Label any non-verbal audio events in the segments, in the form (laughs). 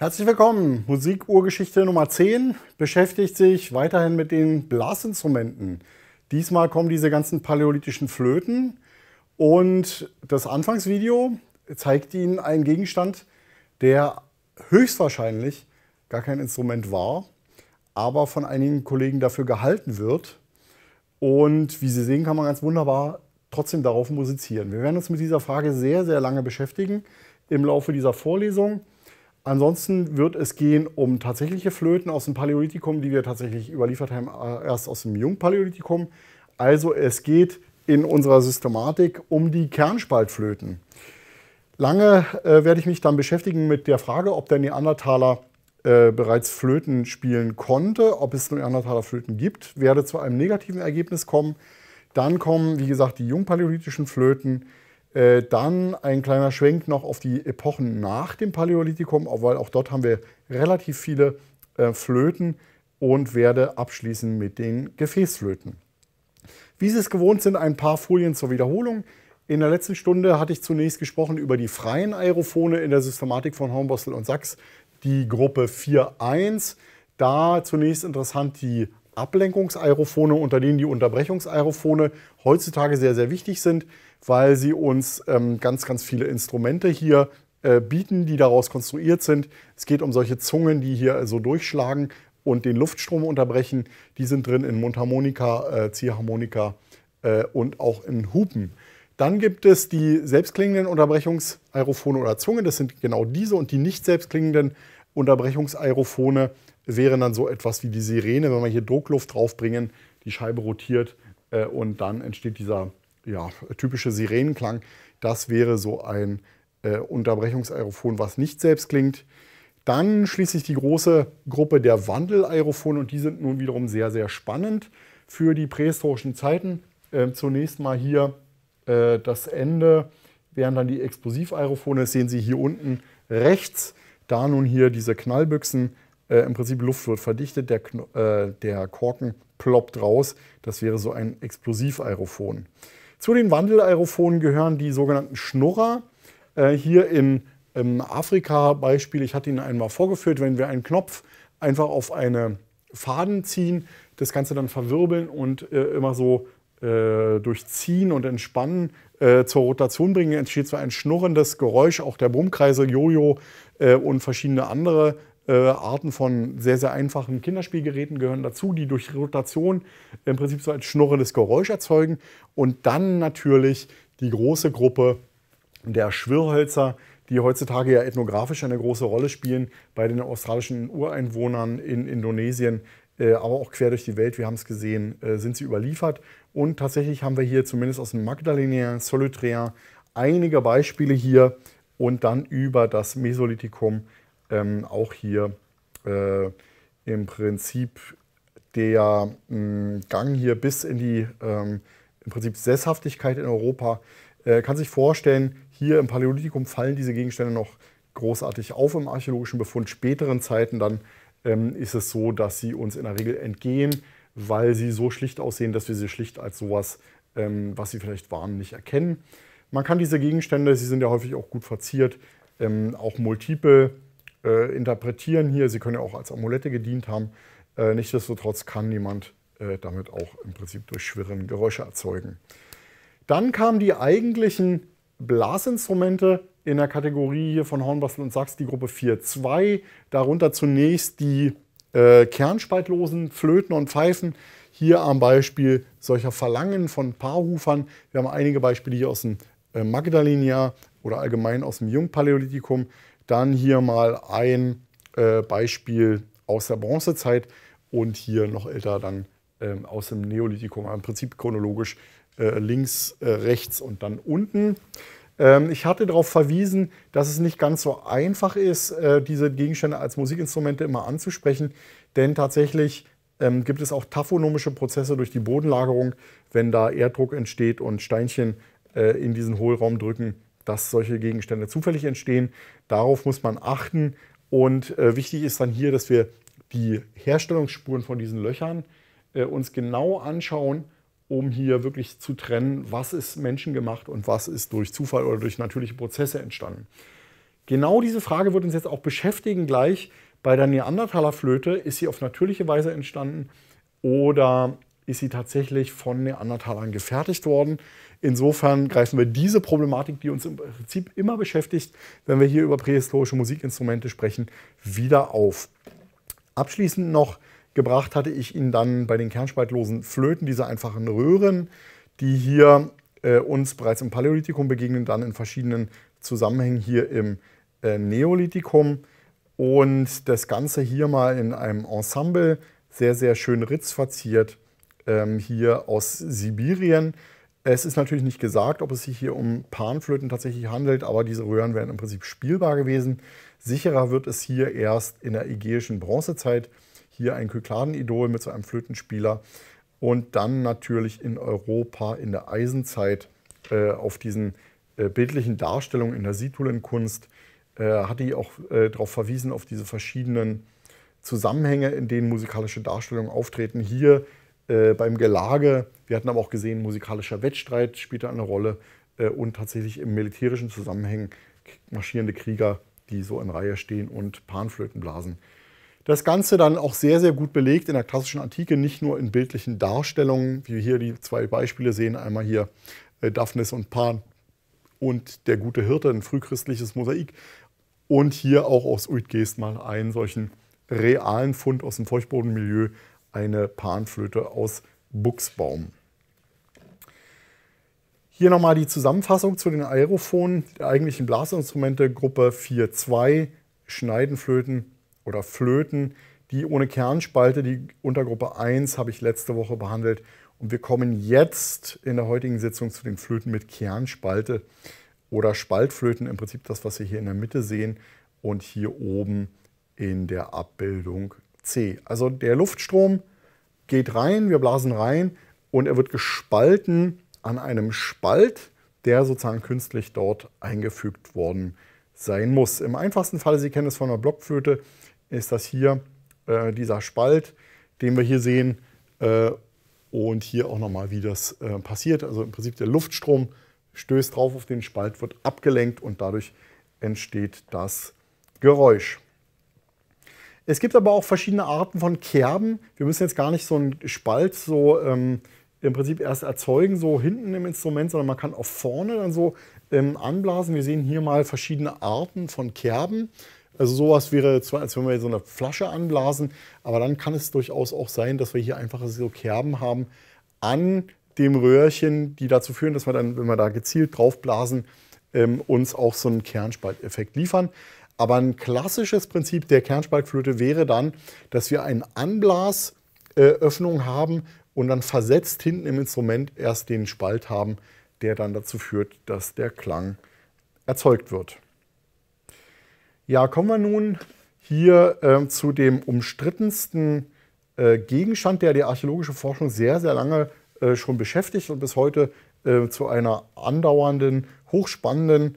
Herzlich willkommen. Musik-Urgeschichte Nummer 10 beschäftigt sich weiterhin mit den Blasinstrumenten. Diesmal kommen diese ganzen paläolithischen Flöten und das Anfangsvideo zeigt Ihnen einen Gegenstand, der höchstwahrscheinlich gar kein Instrument war, aber von einigen Kollegen dafür gehalten wird. Und wie Sie sehen, kann man ganz wunderbar trotzdem darauf musizieren. Wir werden uns mit dieser Frage sehr, sehr lange beschäftigen im Laufe dieser Vorlesung. Ansonsten wird es gehen um tatsächliche Flöten aus dem Paläolithikum, die wir tatsächlich überliefert haben, äh, erst aus dem Jungpaläolithikum. Also es geht in unserer Systematik um die Kernspaltflöten. Lange äh, werde ich mich dann beschäftigen mit der Frage, ob der Neandertaler äh, bereits Flöten spielen konnte, ob es Neandertaler Flöten gibt, werde zu einem negativen Ergebnis kommen. Dann kommen, wie gesagt, die jungpaläolithischen Flöten, äh, dann ein kleiner Schwenk noch auf die Epochen nach dem Paläolithikum, weil auch dort haben wir relativ viele äh, Flöten und werde abschließen mit den Gefäßflöten. Wie Sie es gewohnt sind, ein paar Folien zur Wiederholung. In der letzten Stunde hatte ich zunächst gesprochen über die freien Aerophone in der Systematik von Hornbostel und Sachs, die Gruppe 4.1. Da zunächst interessant die Ablenkungsaerophone, unter denen die Unterbrechungsaerophone heutzutage sehr, sehr wichtig sind, weil sie uns ähm, ganz, ganz viele Instrumente hier äh, bieten, die daraus konstruiert sind. Es geht um solche Zungen, die hier so also durchschlagen und den Luftstrom unterbrechen. Die sind drin in Mundharmonika, äh, Ziehharmonika äh, und auch in Hupen. Dann gibt es die selbstklingenden Unterbrechungsaerophone oder Zungen. Das sind genau diese und die nicht selbstklingenden Unterbrechungsaerophone wäre dann so etwas wie die Sirene, wenn wir hier Druckluft draufbringen, die Scheibe rotiert äh, und dann entsteht dieser ja, typische Sirenenklang. Das wäre so ein äh, Unterbrechungsaerophon, was nicht selbst klingt. Dann schließlich die große Gruppe der Wandelaerophone und die sind nun wiederum sehr, sehr spannend für die prähistorischen Zeiten. Äh, zunächst mal hier äh, das Ende wären dann die Explosivaerophone, das sehen Sie hier unten rechts. Da nun hier diese Knallbüchsen äh, im Prinzip Luft wird verdichtet, der, äh, der Korken ploppt raus. Das wäre so ein Explosiv-Aerophon. Zu den Wandelaerophonen gehören die sogenannten Schnurrer. Äh, hier im, ähm, Afrika-Beispiel, ich hatte Ihnen einmal vorgeführt, wenn wir einen Knopf einfach auf einen Faden ziehen, das Ganze dann verwirbeln und äh, immer so äh, durchziehen und entspannen äh, zur Rotation bringen, entsteht zwar ein schnurrendes Geräusch. Auch der Brummkreisel, Jojo äh, und verschiedene andere äh, Arten von sehr, sehr einfachen Kinderspielgeräten gehören dazu, die durch Rotation im Prinzip so ein schnurrendes Geräusch erzeugen. Und dann natürlich die große Gruppe der Schwirrhölzer, die heutzutage ja ethnografisch eine große Rolle spielen bei den australischen Ureinwohnern in Indonesien, äh, aber auch quer durch die Welt, wir haben es gesehen, äh, sind sie überliefert. Und tatsächlich haben wir hier zumindest aus dem Magdalénien, Solutrea, einige Beispiele hier und dann über das Mesolithikum ähm, auch hier äh, im Prinzip der mh, mm, Gang hier bis in die ähm, im Prinzip Sesshaftigkeit in Europa. Äh, kann sich vorstellen, hier im Paläolithikum fallen diese Gegenstände noch großartig auf im archäologischen Befund. Späteren Zeiten dann ähm, ist es so, dass sie uns in der Regel entgehen, weil sie so schlicht aussehen, dass wir sie schlicht als sowas, ähm, was sie vielleicht waren, nicht erkennen. Man kann diese Gegenstände, sie sind ja häufig auch gut verziert, ähm, auch multiple äh, interpretieren hier. Sie können ja auch als Amulette gedient haben. Äh, nichtsdestotrotz kann niemand äh, damit auch im Prinzip durch Schwirren Geräusche erzeugen. Dann kamen die eigentlichen Blasinstrumente in der Kategorie hier von Hornbastel und Sachs, die Gruppe 4.2. Darunter zunächst die äh, kernspaltlosen Flöten und Pfeifen. Hier am Beispiel solcher Verlangen von Paarhufern. Wir haben einige Beispiele hier aus dem äh, Magdalena oder allgemein aus dem Jungpaläolithikum. Dann hier mal ein äh, Beispiel aus der Bronzezeit und hier noch älter dann ähm, aus dem Neolithikum, im Prinzip chronologisch äh, links, äh, rechts und dann unten. Ähm, ich hatte darauf verwiesen, dass es nicht ganz so einfach ist, äh, diese Gegenstände als Musikinstrumente immer anzusprechen, denn tatsächlich ähm, gibt es auch taphonomische Prozesse durch die Bodenlagerung, wenn da Erddruck entsteht und Steinchen äh, in diesen Hohlraum drücken, dass solche Gegenstände zufällig entstehen. Darauf muss man achten. Und äh, wichtig ist dann hier, dass wir die Herstellungsspuren von diesen Löchern äh, uns genau anschauen, um hier wirklich zu trennen, was ist menschengemacht und was ist durch Zufall oder durch natürliche Prozesse entstanden. Genau diese Frage wird uns jetzt auch beschäftigen gleich. Bei der Neandertaler Flöte ist sie auf natürliche Weise entstanden oder ist sie tatsächlich von Neandertalern gefertigt worden? Insofern greifen wir diese Problematik, die uns im Prinzip immer beschäftigt, wenn wir hier über prähistorische Musikinstrumente sprechen, wieder auf. Abschließend noch gebracht hatte ich Ihnen dann bei den kernspaltlosen Flöten diese einfachen Röhren, die hier äh, uns bereits im Paläolithikum begegnen, dann in verschiedenen Zusammenhängen hier im äh, Neolithikum. Und das Ganze hier mal in einem Ensemble, sehr, sehr schön ritzverziert, ähm, hier aus Sibirien. Es ist natürlich nicht gesagt, ob es sich hier um Panflöten tatsächlich handelt, aber diese Röhren wären im Prinzip spielbar gewesen. Sicherer wird es hier erst in der ägäischen Bronzezeit. Hier ein Kykladenidol mit so einem Flötenspieler. Und dann natürlich in Europa in der Eisenzeit äh, auf diesen äh, bildlichen Darstellungen in der Situlenkunst äh, hatte ich auch äh, darauf verwiesen, auf diese verschiedenen Zusammenhänge, in denen musikalische Darstellungen auftreten. Hier äh, beim Gelage. Wir hatten aber auch gesehen, musikalischer Wettstreit spielte eine Rolle äh, und tatsächlich im militärischen Zusammenhang marschierende Krieger, die so in Reihe stehen und Panflöten blasen. Das Ganze dann auch sehr, sehr gut belegt in der klassischen Antike, nicht nur in bildlichen Darstellungen, wie wir hier die zwei Beispiele sehen, einmal hier äh, Daphnis und Pan und der gute Hirte, ein frühchristliches Mosaik. Und hier auch aus Uitgeest mal einen solchen realen Fund aus dem Feuchtbodenmilieu eine Panflöte aus Buchsbaum. Hier nochmal die Zusammenfassung zu den Aerophonen, der eigentlichen Blasinstrumente Gruppe 4.2, Schneidenflöten oder Flöten. Die ohne Kernspalte, die Untergruppe 1, habe ich letzte Woche behandelt. Und wir kommen jetzt in der heutigen Sitzung zu den Flöten mit Kernspalte oder Spaltflöten. Im Prinzip das, was wir hier in der Mitte sehen und hier oben in der Abbildung C. Also der Luftstrom geht rein, wir blasen rein und er wird gespalten an einem Spalt, der sozusagen künstlich dort eingefügt worden sein muss. Im einfachsten Fall, Sie kennen es von der Blockflöte, ist das hier äh, dieser Spalt, den wir hier sehen äh, und hier auch nochmal, wie das äh, passiert. Also im Prinzip der Luftstrom stößt drauf auf den Spalt, wird abgelenkt und dadurch entsteht das Geräusch. Es gibt aber auch verschiedene Arten von Kerben. Wir müssen jetzt gar nicht so einen Spalt so ähm, im Prinzip erst erzeugen, so hinten im Instrument, sondern man kann auch vorne dann so ähm, anblasen. Wir sehen hier mal verschiedene Arten von Kerben. Also sowas wäre zwar, als wenn wir so eine Flasche anblasen, aber dann kann es durchaus auch sein, dass wir hier einfach so Kerben haben an dem Röhrchen, die dazu führen, dass wir dann, wenn wir da gezielt draufblasen, ähm, uns auch so einen Kernspalteffekt liefern. Aber ein klassisches Prinzip der Kernspaltflöte wäre dann, dass wir eine Anblasöffnung äh, haben und dann versetzt hinten im Instrument erst den Spalt haben, der dann dazu führt, dass der Klang erzeugt wird. Ja, kommen wir nun hier äh, zu dem umstrittensten äh, Gegenstand, der die archäologische Forschung sehr, sehr lange äh, schon beschäftigt und bis heute äh, zu einer andauernden, hochspannenden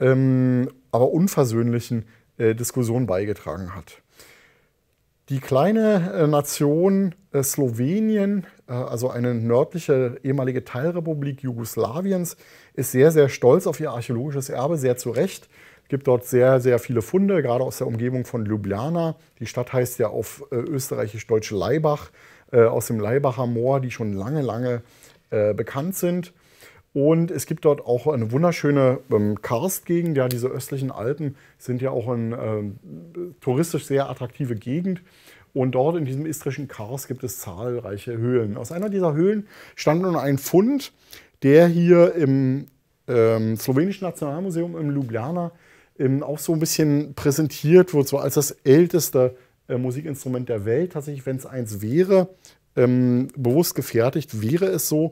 ähm, aber unversöhnlichen äh, Diskussion beigetragen hat. Die kleine äh, Nation äh, Slowenien, äh, also eine nördliche ehemalige Teilrepublik Jugoslawiens, ist sehr, sehr stolz auf ihr archäologisches Erbe, sehr zu Recht. Es gibt dort sehr, sehr viele Funde, gerade aus der Umgebung von Ljubljana. Die Stadt heißt ja auf österreichisch-deutsch Leibach, aus dem Leibacher Moor, die schon lange, lange bekannt sind. Und es gibt dort auch eine wunderschöne ähm, Karstgegend. Ja, diese östlichen Alpen sind ja auch eine ähm, touristisch sehr attraktive Gegend. Und dort in diesem istrischen Karst gibt es zahlreiche Höhlen. Aus einer dieser Höhlen stammt nun ein Fund, der hier im ähm, Slowenischen Nationalmuseum in Ljubljana ähm, auch so ein bisschen präsentiert wird, so als das älteste äh, Musikinstrument der Welt. Tatsächlich, wenn es eins wäre, ähm, bewusst gefertigt, wäre es so,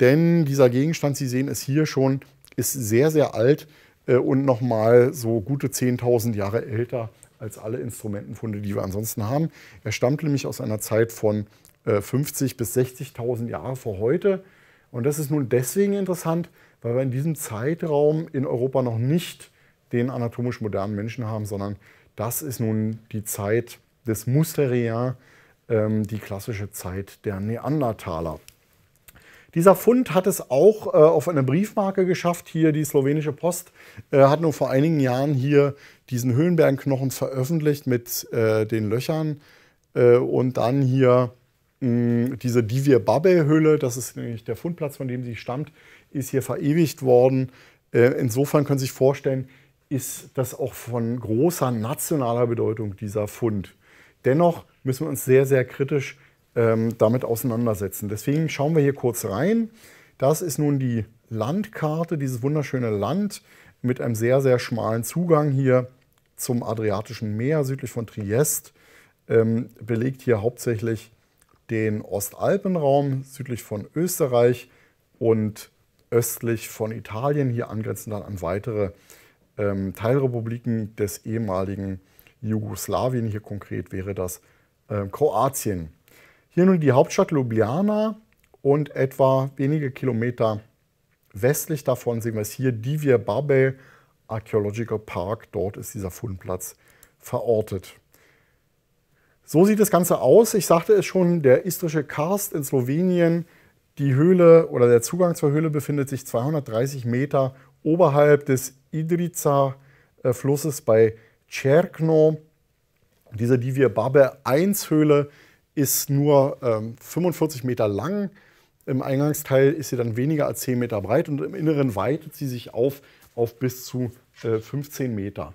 denn dieser Gegenstand, Sie sehen es hier schon, ist sehr, sehr alt äh, und nochmal so gute 10.000 Jahre älter als alle Instrumentenfunde, die wir ansonsten haben. Er stammt nämlich aus einer Zeit von äh, 50 bis 60.000 Jahre vor heute. Und das ist nun deswegen interessant, weil wir in diesem Zeitraum in Europa noch nicht den anatomisch modernen Menschen haben, sondern das ist nun die Zeit des Musteriens, ähm, die klassische Zeit der Neandertaler. Dieser Fund hat es auch äh, auf eine Briefmarke geschafft. Hier die slowenische Post äh, hat nur vor einigen Jahren hier diesen Höhenbergenknochen veröffentlicht mit äh, den Löchern äh, und dann hier mh, diese Divir Babel-Hülle, das ist nämlich der Fundplatz, von dem sie stammt, ist hier verewigt worden. Äh, insofern können Sie sich vorstellen, ist das auch von großer nationaler Bedeutung, dieser Fund. Dennoch müssen wir uns sehr, sehr kritisch ähm, damit auseinandersetzen. Deswegen schauen wir hier kurz rein. Das ist nun die Landkarte, dieses wunderschöne Land mit einem sehr, sehr schmalen Zugang hier zum Adriatischen Meer südlich von Triest. Ähm, belegt hier hauptsächlich den Ostalpenraum südlich von Österreich und östlich von Italien. Hier angrenzen dann an weitere ähm, Teilrepubliken des ehemaligen Jugoslawien. Hier konkret wäre das ähm, Kroatien. Hier nun die Hauptstadt Ljubljana und etwa wenige Kilometer westlich davon sehen wir es hier, Divir Babe Archaeological Park. Dort ist dieser Fundplatz verortet. So sieht das Ganze aus. Ich sagte es schon, der istrische Karst in Slowenien, die Höhle oder der Zugang zur Höhle befindet sich 230 Meter oberhalb des Idrica-Flusses äh, bei Cerkno. Diese Divir Babe 1-Höhle ist nur ähm, 45 Meter lang. Im Eingangsteil ist sie dann weniger als 10 Meter breit und im Inneren weitet sie sich auf auf bis zu äh, 15 Meter.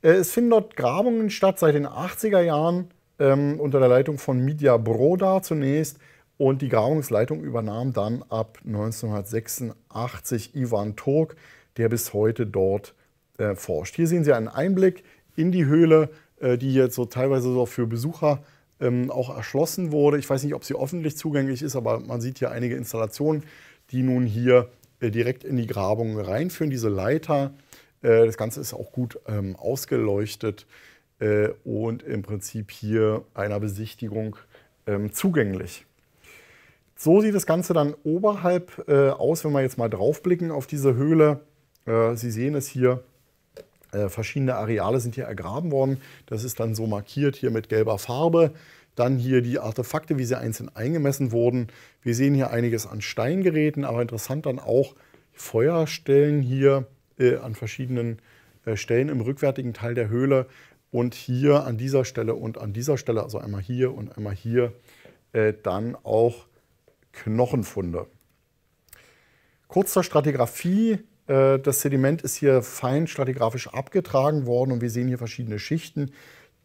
Äh, es finden dort Grabungen statt seit den 80er Jahren ähm, unter der Leitung von Mitya Broda zunächst und die Grabungsleitung übernahm dann ab 1986 Ivan Turk, der bis heute dort äh, forscht. Hier sehen Sie einen Einblick in die Höhle, äh, die jetzt so teilweise so für Besucher ähm, auch erschlossen wurde. Ich weiß nicht, ob sie öffentlich zugänglich ist, aber man sieht hier einige Installationen, die nun hier äh, direkt in die Grabung reinführen, diese Leiter. Äh, das Ganze ist auch gut ähm, ausgeleuchtet äh, und im Prinzip hier einer Besichtigung ähm, zugänglich. So sieht das Ganze dann oberhalb äh, aus, wenn wir jetzt mal draufblicken auf diese Höhle. Äh, sie sehen es hier äh, verschiedene Areale sind hier ergraben worden. Das ist dann so markiert hier mit gelber Farbe. Dann hier die Artefakte, wie sie einzeln eingemessen wurden. Wir sehen hier einiges an Steingeräten, aber interessant dann auch Feuerstellen hier äh, an verschiedenen äh, Stellen im rückwärtigen Teil der Höhle. Und hier an dieser Stelle und an dieser Stelle, also einmal hier und einmal hier, äh, dann auch Knochenfunde. Kurz zur Stratigraphie. Äh, das Sediment ist hier fein stratigraphisch abgetragen worden und wir sehen hier verschiedene Schichten,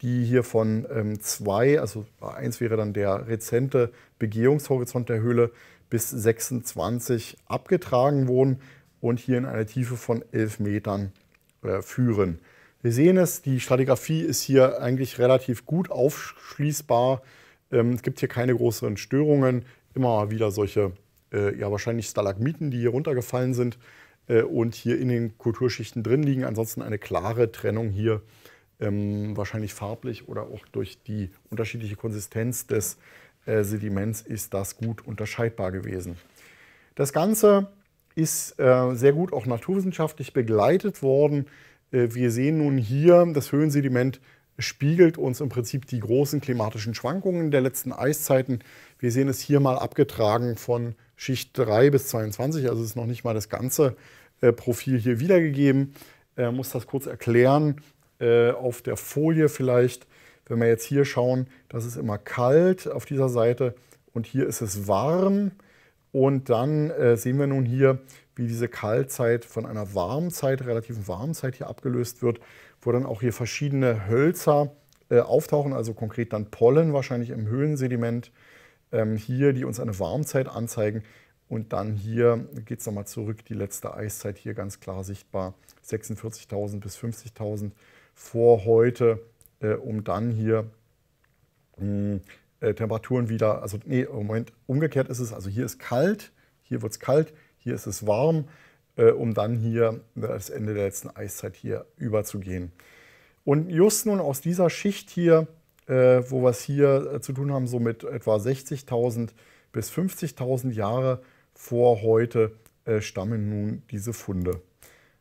die hier von ähm, zwei, also eins wäre dann der rezente Begehungshorizont der Höhle, bis 26 abgetragen wurden und hier in eine Tiefe von 11 Metern äh, führen. Wir sehen es, die Stratigraphie ist hier eigentlich relativ gut aufschließbar. Ähm, es gibt hier keine größeren Störungen, immer wieder solche, äh, ja wahrscheinlich Stalagmiten, die hier runtergefallen sind. Äh, und hier in den Kulturschichten drin liegen. Ansonsten eine klare Trennung hier, ähm, wahrscheinlich farblich oder auch durch die unterschiedliche Konsistenz des äh, Sediments ist das gut unterscheidbar gewesen. Das Ganze ist äh, sehr gut auch naturwissenschaftlich begleitet worden. wir sehen nun hier, das Höhensediment spiegelt uns im Prinzip die großen klimatischen Schwankungen der letzten Eiszeiten. Wir sehen es hier mal abgetragen von Schicht 3 bis 22, also es ist noch nicht mal das ganze äh, Profil hier wiedergegeben. Ich muss das kurz erklären. Äh, auf der Folie vielleicht, wenn wir jetzt hier schauen, das ist immer kalt auf dieser Seite und hier ist es warm. Und dann äh, sehen wir nun hier, wie diese Kaltzeit von einer Warmzeit, relativen Warmzeit hier abgelöst wird, wo dann auch hier verschiedene Hölzer auftauchen, also konkret dann Pollen wahrscheinlich im Höhlensediment. Ähm, hier, die uns eine Warmzeit anzeigen, und dann hier geht es nochmal zurück, die letzte Eiszeit hier ganz klar sichtbar, 46.000 bis 50.000 vor heute, äh, um dann hier mh, hm, äh, Temperaturen wieder, also nee, Moment umgekehrt ist es, also hier ist kalt, hier wird es kalt, hier ist es warm, äh, um dann hier äh, das Ende der letzten Eiszeit hier überzugehen. Und just nun aus dieser Schicht hier, äh, wo wir es hier äh, zu tun haben, so mit etwa 60.000 bis 50.000 Jahre, vor heute äh, stammen nun diese Funde.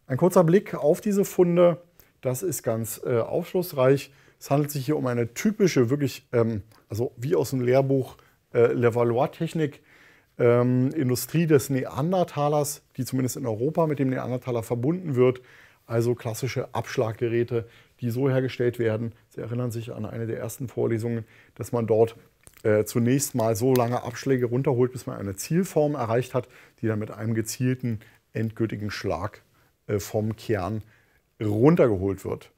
Ein kurzer Blick auf diese Funde, das ist ganz äh, aufschlussreich. Es handelt sich hier um eine typische, wirklich, ähm, also wie aus dem Lehrbuch äh, Levallois-Technik, ähm, Industrie des Neandertalers, die zumindest in Europa mit dem Neandertaler verbunden wird. Also klassische Abschlaggeräte, die so hergestellt werden. Sie erinnern sich an eine der ersten Vorlesungen, dass man dort äh, zunächst mal so lange Abschläge runterholt, bis man eine Zielform erreicht hat, die dann mit einem gezielten endgültigen Schlag äh, vom Kern runtergeholt wird.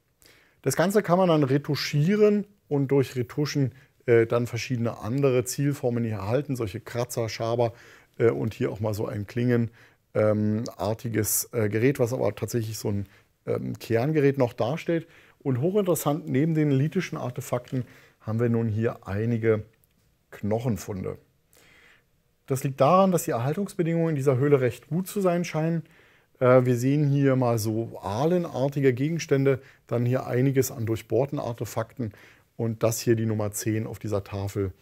Das Ganze kann man dann retuschieren und durch Retuschen äh, dann verschiedene andere Zielformen hier erhalten, solche Kratzer, Schaber äh, und hier auch mal so ein klingenartiges ähm, äh, Gerät, was aber tatsächlich so ein ähm, Kerngerät noch darstellt. Und hochinteressant, neben den lithischen Artefakten haben wir nun hier einige Knochenfunde. Das liegt daran, dass die Erhaltungsbedingungen in dieser Höhle recht gut zu sein scheinen. Äh, wir sehen hier mal so ahlenartige Gegenstände, dann hier einiges an durchbohrten Artefakten und das hier, die Nummer 10 auf dieser Tafel,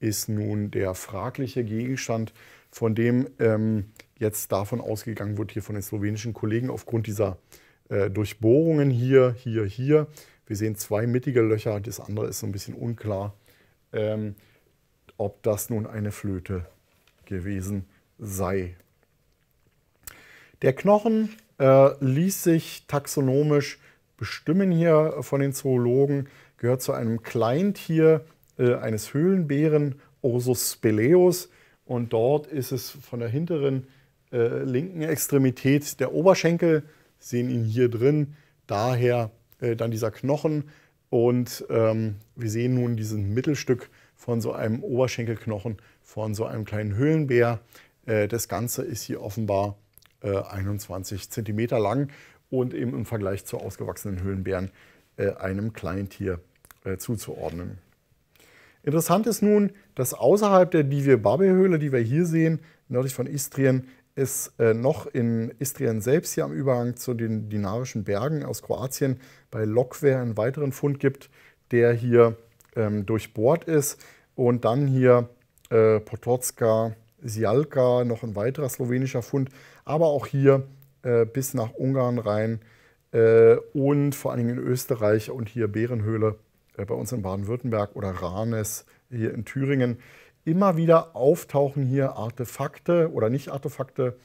ist nun der fragliche Gegenstand, von dem ähm, jetzt davon ausgegangen wird, hier von den slowenischen Kollegen aufgrund dieser äh, Durchbohrungen hier, hier, hier. Wir sehen zwei mittige Löcher, das andere ist so ein bisschen unklar. Ähm, ob das nun eine Flöte gewesen sei. Der Knochen äh, ließ sich taxonomisch bestimmen hier von den Zoologen, gehört zu einem Kleintier äh, eines Höhlenbären, Ursus speleus, und dort ist es von der hinteren äh, linken Extremität der Oberschenkel, sehen ihn hier drin, daher äh, dann dieser Knochen und ähm, wir sehen nun diesen Mittelstück von so einem Oberschenkelknochen, von so einem kleinen Höhlenbär. Äh, das Ganze ist hier offenbar 21 äh, cm lang und eben im Vergleich zu ausgewachsenen Höhlenbären äh, einem Kleintier zuzuordnen. Interessant ist nun, dass außerhalb der Divir-Babe-Höhle, die wir hier sehen, nördlich von Istrien, es noch in Istrien selbst hier am Übergang zu den Dinarischen Bergen aus Kroatien bei Lokwer einen weiteren Fund gibt, der hier ähm, durchbohrt ist. Und dann hier äh, Potocka, Sialka, noch ein weiterer slowenischer Fund, aber auch hier äh, bis nach Ungarn rein äh, und vor allen Dingen in Österreich und hier Bärenhöhle äh, bei uns in Baden-Württemberg oder Ranes hier in Thüringen. Immer wieder auftauchen hier Artefakte oder nicht Artefakte,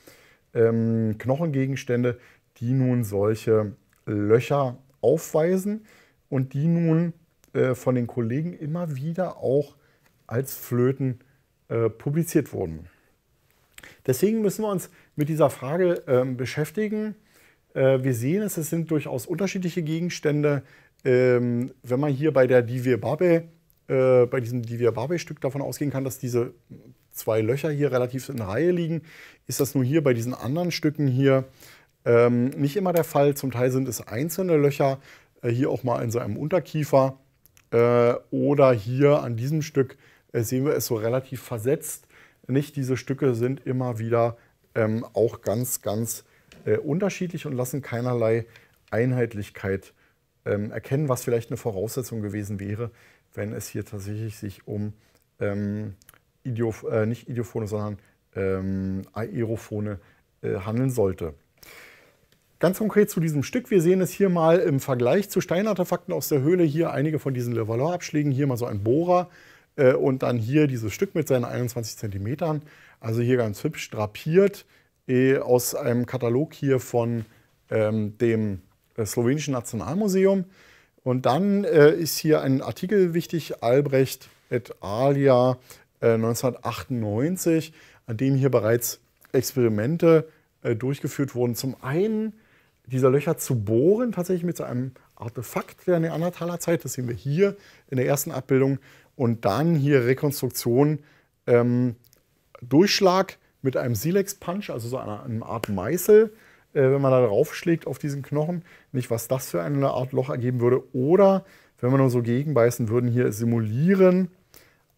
ähm, Knochengegenstände, die nun solche Löcher aufweisen und die nun äh, von den Kollegen immer wieder auch als Flöten äh, publiziert wurden. Deswegen müssen wir uns mit dieser Frage ähm, äh, beschäftigen. wir sehen es, es sind durchaus unterschiedliche Gegenstände. Ähm, wenn man hier bei der Divir Babe, äh, bei diesem Divir Babe-Stück davon ausgehen kann, dass diese zwei Löcher hier relativ in Reihe liegen, ist das nur hier bei diesen anderen Stücken hier ähm, nicht immer der Fall. Zum Teil sind es einzelne Löcher, äh, hier auch mal in so einem Unterkiefer. Äh, oder hier an diesem Stück äh, sehen wir es so relativ versetzt. Nicht diese Stücke sind immer wieder ähm, auch ganz, ganz äh, unterschiedlich und lassen keinerlei Einheitlichkeit ähm, erkennen, was vielleicht eine Voraussetzung gewesen wäre, wenn es hier tatsächlich sich um ähm, Idiof, äh, nicht Idiophone, sondern ähm, Aerophone äh, handeln sollte. Ganz konkret zu diesem Stück. Wir sehen es hier mal im Vergleich zu Steinartefakten aus der Höhle. Hier einige von diesen Le Valois-Abschlägen, hier mal so ein Bohrer äh, und dann hier dieses Stück mit seinen 21 Zentimetern. Also hier ganz hübsch drapiert äh, aus einem Katalog hier von ähm, dem äh, Slowenischen Nationalmuseum. Und dann äh, ist hier ein Artikel wichtig, Albrecht et alia äh, 1998, an dem hier bereits Experimente äh, durchgeführt wurden. Zum einen dieser Löcher zu bohren, tatsächlich mit so einem Artefakt der Neandertaler Zeit. Das sehen wir hier in der ersten Abbildung. Und dann hier Rekonstruktion, ähm, Durchschlag mit einem Silex-Punch, also so einer, einer Art Meißel, äh, wenn man da draufschlägt auf diesen Knochen. Nicht, was das für eine Art Loch ergeben würde. Oder, wenn wir nur so gegenbeißen würden, hier simulieren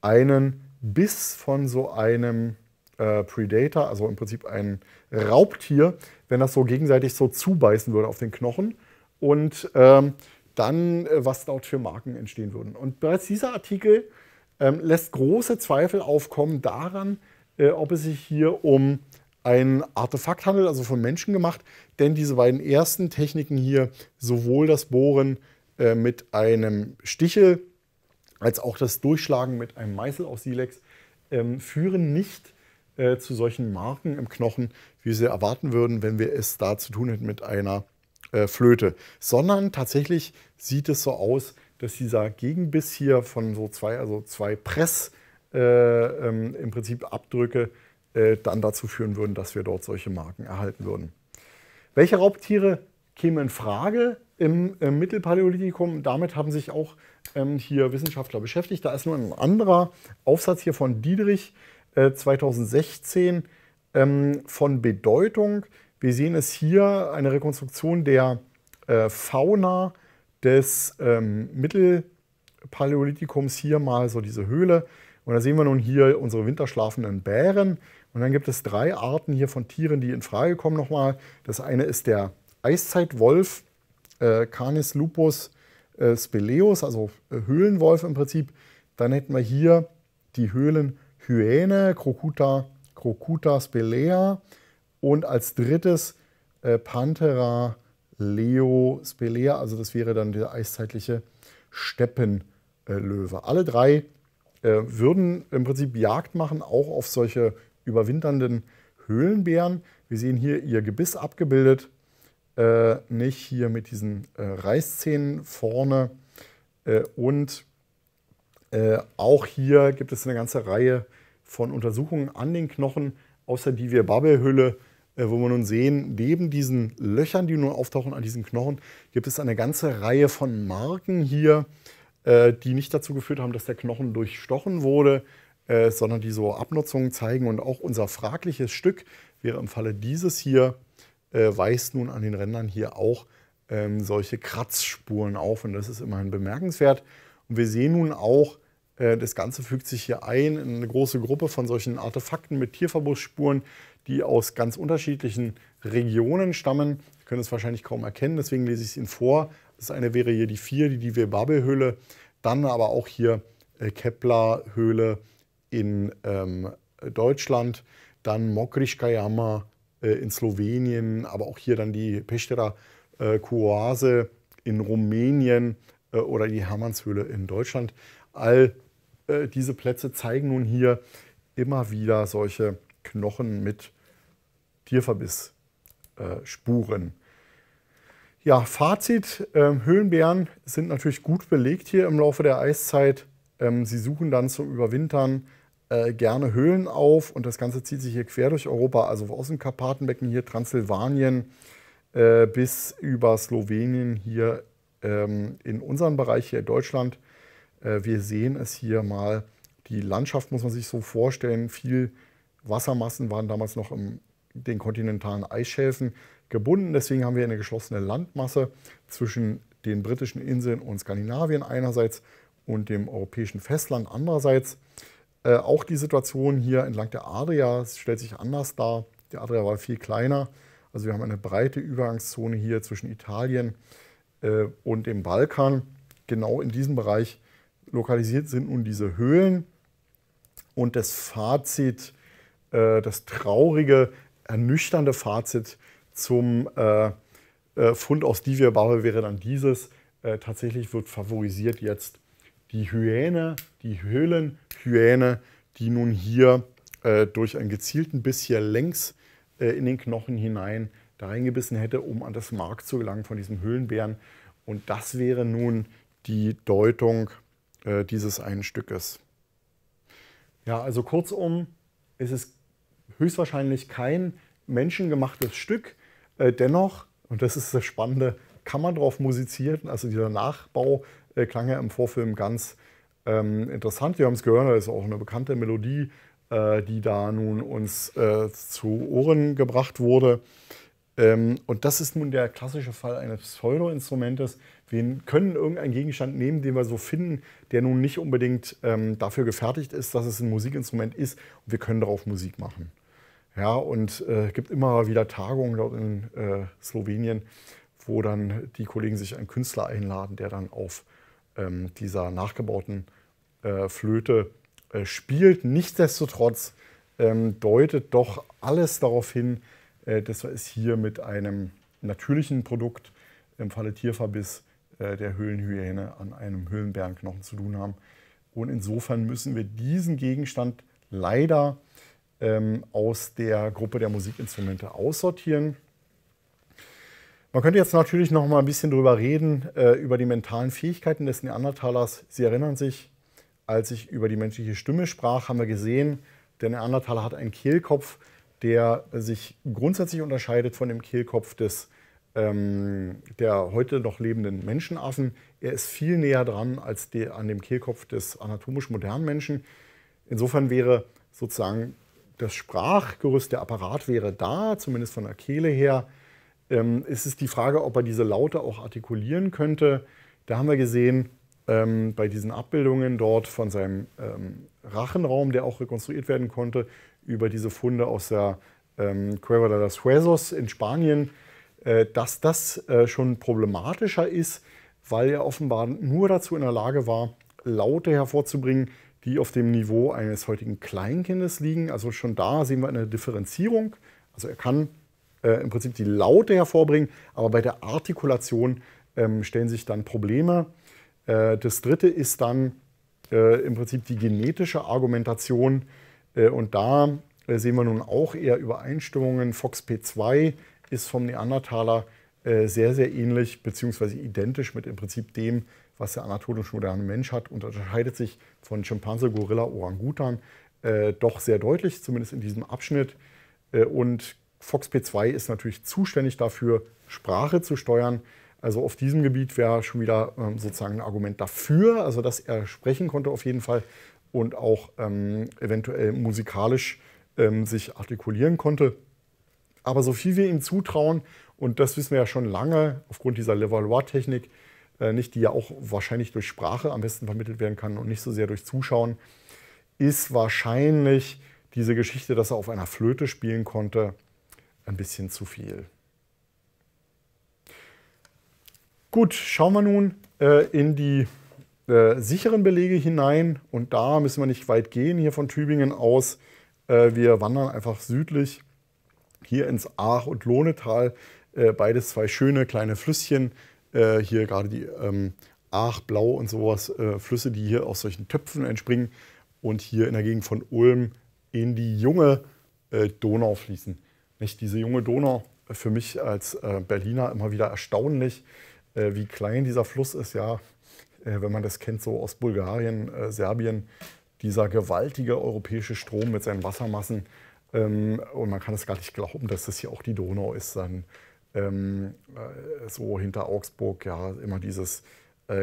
einen Biss von so einem äh, Predator, also im Prinzip ein Raubtier, wenn das so gegenseitig so zubeißen würde auf den Knochen und ähm, dann, äh, was dort für Marken entstehen würden. Und bereits dieser Artikel ähm, lässt große Zweifel aufkommen daran, äh, ob es sich hier um ein Artefakt handelt, also von Menschen gemacht, denn diese beiden ersten Techniken hier, sowohl das Bohren äh, mit einem Stichel als auch das Durchschlagen mit einem Meißel aus Silex, ähm, führen nicht äh, zu solchen Marken im Knochen, wie sie erwarten würden, wenn wir es da zu tun hätten mit einer äh, Flöte. Sondern tatsächlich sieht es so aus, dass dieser Gegenbiss hier von so zwei, also zwei Press äh, ähm, im Prinzip Abdrücke äh, dann dazu führen würden, dass wir dort solche Marken erhalten würden. Welche Raubtiere kämen in Frage im, im äh, Mittelpaläolithikum? Damit haben sich auch ähm, hier Wissenschaftler beschäftigt. Da ist nur ein anderer Aufsatz hier von Diedrich 2016 äh, ähm, von Bedeutung. Wir sehen es hier, eine Rekonstruktion der äh, Fauna des ähm, Mittelpaläolithikums, hier mal so diese Höhle. Und da sehen wir nun hier unsere winterschlafenden Bären. Und dann gibt es drei Arten hier von Tieren, die in Frage kommen nochmal. Das eine ist der Eiszeitwolf, äh, Canis lupus äh, speleus, also äh, Höhlenwolf im Prinzip. Dann hätten wir hier die Höhlen Hyäne, Crocuta, Crocuta spelea und als drittes äh, Panthera leo spelea, also das wäre dann der eiszeitliche Steppenlöwe. Alle drei äh, würden im Prinzip Jagd machen, auch auf solche überwinternden Höhlenbären. Wir sehen hier ihr Gebiss abgebildet, äh, nicht hier mit diesen äh, Reißzähnen vorne äh, und äh, auch hier gibt es eine ganze Reihe von Untersuchungen an den Knochen, außer die wir Bubblehülle, äh, wo wir nun sehen, neben diesen Löchern, die nun auftauchen an diesen Knochen, gibt es eine ganze Reihe von Marken hier, äh, die nicht dazu geführt haben, dass der Knochen durchstochen wurde, äh, sondern die so Abnutzungen zeigen. Und auch unser fragliches Stück wäre im Falle dieses hier, äh, weist nun an den Rändern hier auch ähm, solche Kratzspuren auf. Und das ist immerhin bemerkenswert. Und wir sehen nun auch, äh, das Ganze fügt sich hier ein in eine große Gruppe von solchen Artefakten mit Tierverbussspuren, die aus ganz unterschiedlichen Regionen stammen. Ihr könnt es wahrscheinlich kaum erkennen, deswegen lese ich es Ihnen vor. Das eine wäre hier die vier, die Diwe Babelhöhle, dann aber auch hier äh, Kepler-Höhle in ähm, Deutschland, dann Mokrischkajama äh, in Slowenien, aber auch hier dann die Pechtera äh, in Rumänien, äh, oder die Hermannshöhle in Deutschland. All äh, diese Plätze zeigen nun hier immer wieder solche Knochen mit Tierverbissspuren. Äh, ja, Fazit, ähm, Höhlenbären sind natürlich gut belegt hier im Laufe der Eiszeit. Ähm, sie suchen dann zum Überwintern gerne Höhlen auf und das Ganze zieht sich hier quer durch Europa, also aus dem Karpatenbecken hier, Transsilvanien bis über Slowenien hier ähm, in unserem Bereich hier in Deutschland, äh, wir sehen es hier mal, die Landschaft muss man sich so vorstellen, viel Wassermassen waren damals noch in den kontinentalen Eisschäfen gebunden. Deswegen haben wir eine geschlossene Landmasse zwischen den britischen Inseln und Skandinavien einerseits und dem europäischen Festland andererseits. Äh, auch die Situation hier entlang der Adria stellt sich anders dar. Die Adria war viel kleiner. Also wir haben eine breite Übergangszone hier zwischen Italien, und äh, und im Balkan. Genau in diesem Bereich lokalisiert sind nun diese Höhlen. Und das Fazit, äh, das traurige, ernüchternde Fazit zum äh, Fund aus Divya-Barbe wäre dann dieses. tatsächlich wird favorisiert jetzt die Hyäne, die Höhlenhyäne, die nun hier durch einen gezielten Biss hier längs in den Knochen hinein da reingebissen hätte, um an das Mark zu gelangen von diesem Höhlenbären. Und das wäre nun die Deutung äh, dieses einen Stückes. Ja, also kurzum, es ist höchstwahrscheinlich kein menschengemachtes Stück. Äh, dennoch, und das ist das Spannende, kann man drauf musizieren. Also dieser Nachbau äh, klang ja im Vorfilm ganz ähm, interessant. Wir haben es gehört, das ist auch eine bekannte Melodie, äh, die da nun uns äh, zu Ohren gebracht wurde. Ähm, und das ist nun der klassische Fall eines Pseudo-Instrumentes. Wir können irgendeinen Gegenstand nehmen, den wir so finden, der nun nicht unbedingt ähm, dafür gefertigt ist, dass es ein Musikinstrument ist. Und wir können darauf Musik machen. Ja, und es äh, gibt immer wieder Tagungen dort in äh, Slowenien, wo dann die Kollegen sich einen Künstler einladen, der dann auf ähm, dieser nachgebauten äh, Flöte äh, spielt. Nichtsdestotrotz ähm, deutet doch alles darauf hin, äh, das ist hier mit einem natürlichen Produkt, im Falle Tierverbiss äh, der Höhlenhyäne, an einem Höhlenbärenknochen zu tun haben. Und insofern müssen wir diesen Gegenstand leider ähm, aus der Gruppe der Musikinstrumente aussortieren. Man könnte jetzt natürlich noch mal ein bisschen drüber reden, äh, über die mentalen Fähigkeiten des Neandertalers. Sie erinnern sich, als ich über die menschliche Stimme sprach, haben wir gesehen, der Neandertaler hat einen Kehlkopf, der sich grundsätzlich unterscheidet von dem Kehlkopf des ähm, der heute noch lebenden Menschenaffen. Er ist viel näher dran als die, an dem Kehlkopf des anatomisch modernen Menschen. Insofern wäre sozusagen das Sprachgerüst, der Apparat wäre da, zumindest von der Kehle her. Ähm, ist die Frage, ob er diese Laute auch artikulieren könnte. Da haben wir gesehen, ähm, bei diesen Abbildungen dort von seinem ähm, Rachenraum, der auch rekonstruiert werden konnte, über diese Funde aus der ähm, Cueva de los Huesos in Spanien, äh, dass das äh, schon problematischer ist, weil er offenbar nur dazu in der Lage war, Laute hervorzubringen, die auf dem Niveau eines heutigen Kleinkindes liegen. Also schon da sehen wir eine Differenzierung. Also er kann äh, im Prinzip die Laute hervorbringen, aber bei der Artikulation ähm, stellen sich dann Probleme. Äh, das dritte ist dann äh, im Prinzip die genetische Argumentation äh, und da äh, sehen wir nun auch eher Übereinstimmungen. Fox p 2 ist vom Neandertaler äh, sehr, sehr ähnlich bzw. identisch mit im Prinzip dem, was der anatomisch moderne Mensch hat, unterscheidet sich von Schimpanse, Gorilla, Orangutan äh, doch sehr deutlich, zumindest in diesem Abschnitt. Äh, und p 2 ist natürlich zuständig dafür, Sprache zu steuern. Also auf diesem Gebiet wäre schon wieder ähm, sozusagen ein Argument dafür, also dass er sprechen konnte auf jeden Fall und auch ähm, eventuell musikalisch ähm, sich artikulieren konnte. Aber so viel wir ihm zutrauen, und das wissen wir ja schon lange aufgrund dieser Levallois-Technik, äh, nicht die ja auch wahrscheinlich durch Sprache am besten vermittelt werden kann und nicht so sehr durch Zuschauen, ist wahrscheinlich diese Geschichte, dass er auf einer Flöte spielen konnte, ein bisschen zu viel. Gut, schauen wir nun äh, in die äh, sicheren Belege hinein. Und da müssen wir nicht weit gehen hier von Tübingen aus. Äh, wir wandern einfach südlich hier ins Aach- und Lohnetal. Äh, beides zwei schöne kleine Flüsschen. Äh, hier gerade die ähm, Aach, Blau und sowas. Äh, Flüsse, die hier aus solchen Töpfen entspringen. Und hier in der Gegend von Ulm in die junge Donau fließen. Nicht diese junge Donau, für mich als Berliner immer wieder erstaunlich, wie klein dieser Fluss ist. Ja, äh, wenn man das kennt, so aus Bulgarien, äh, Serbien, dieser gewaltige europäische Strom mit seinen Wassermassen. Ähm, und man kann es gar nicht glauben, dass das hier auch die Donau ist. Dann ähm, äh, so hinter Augsburg, ja, immer dieses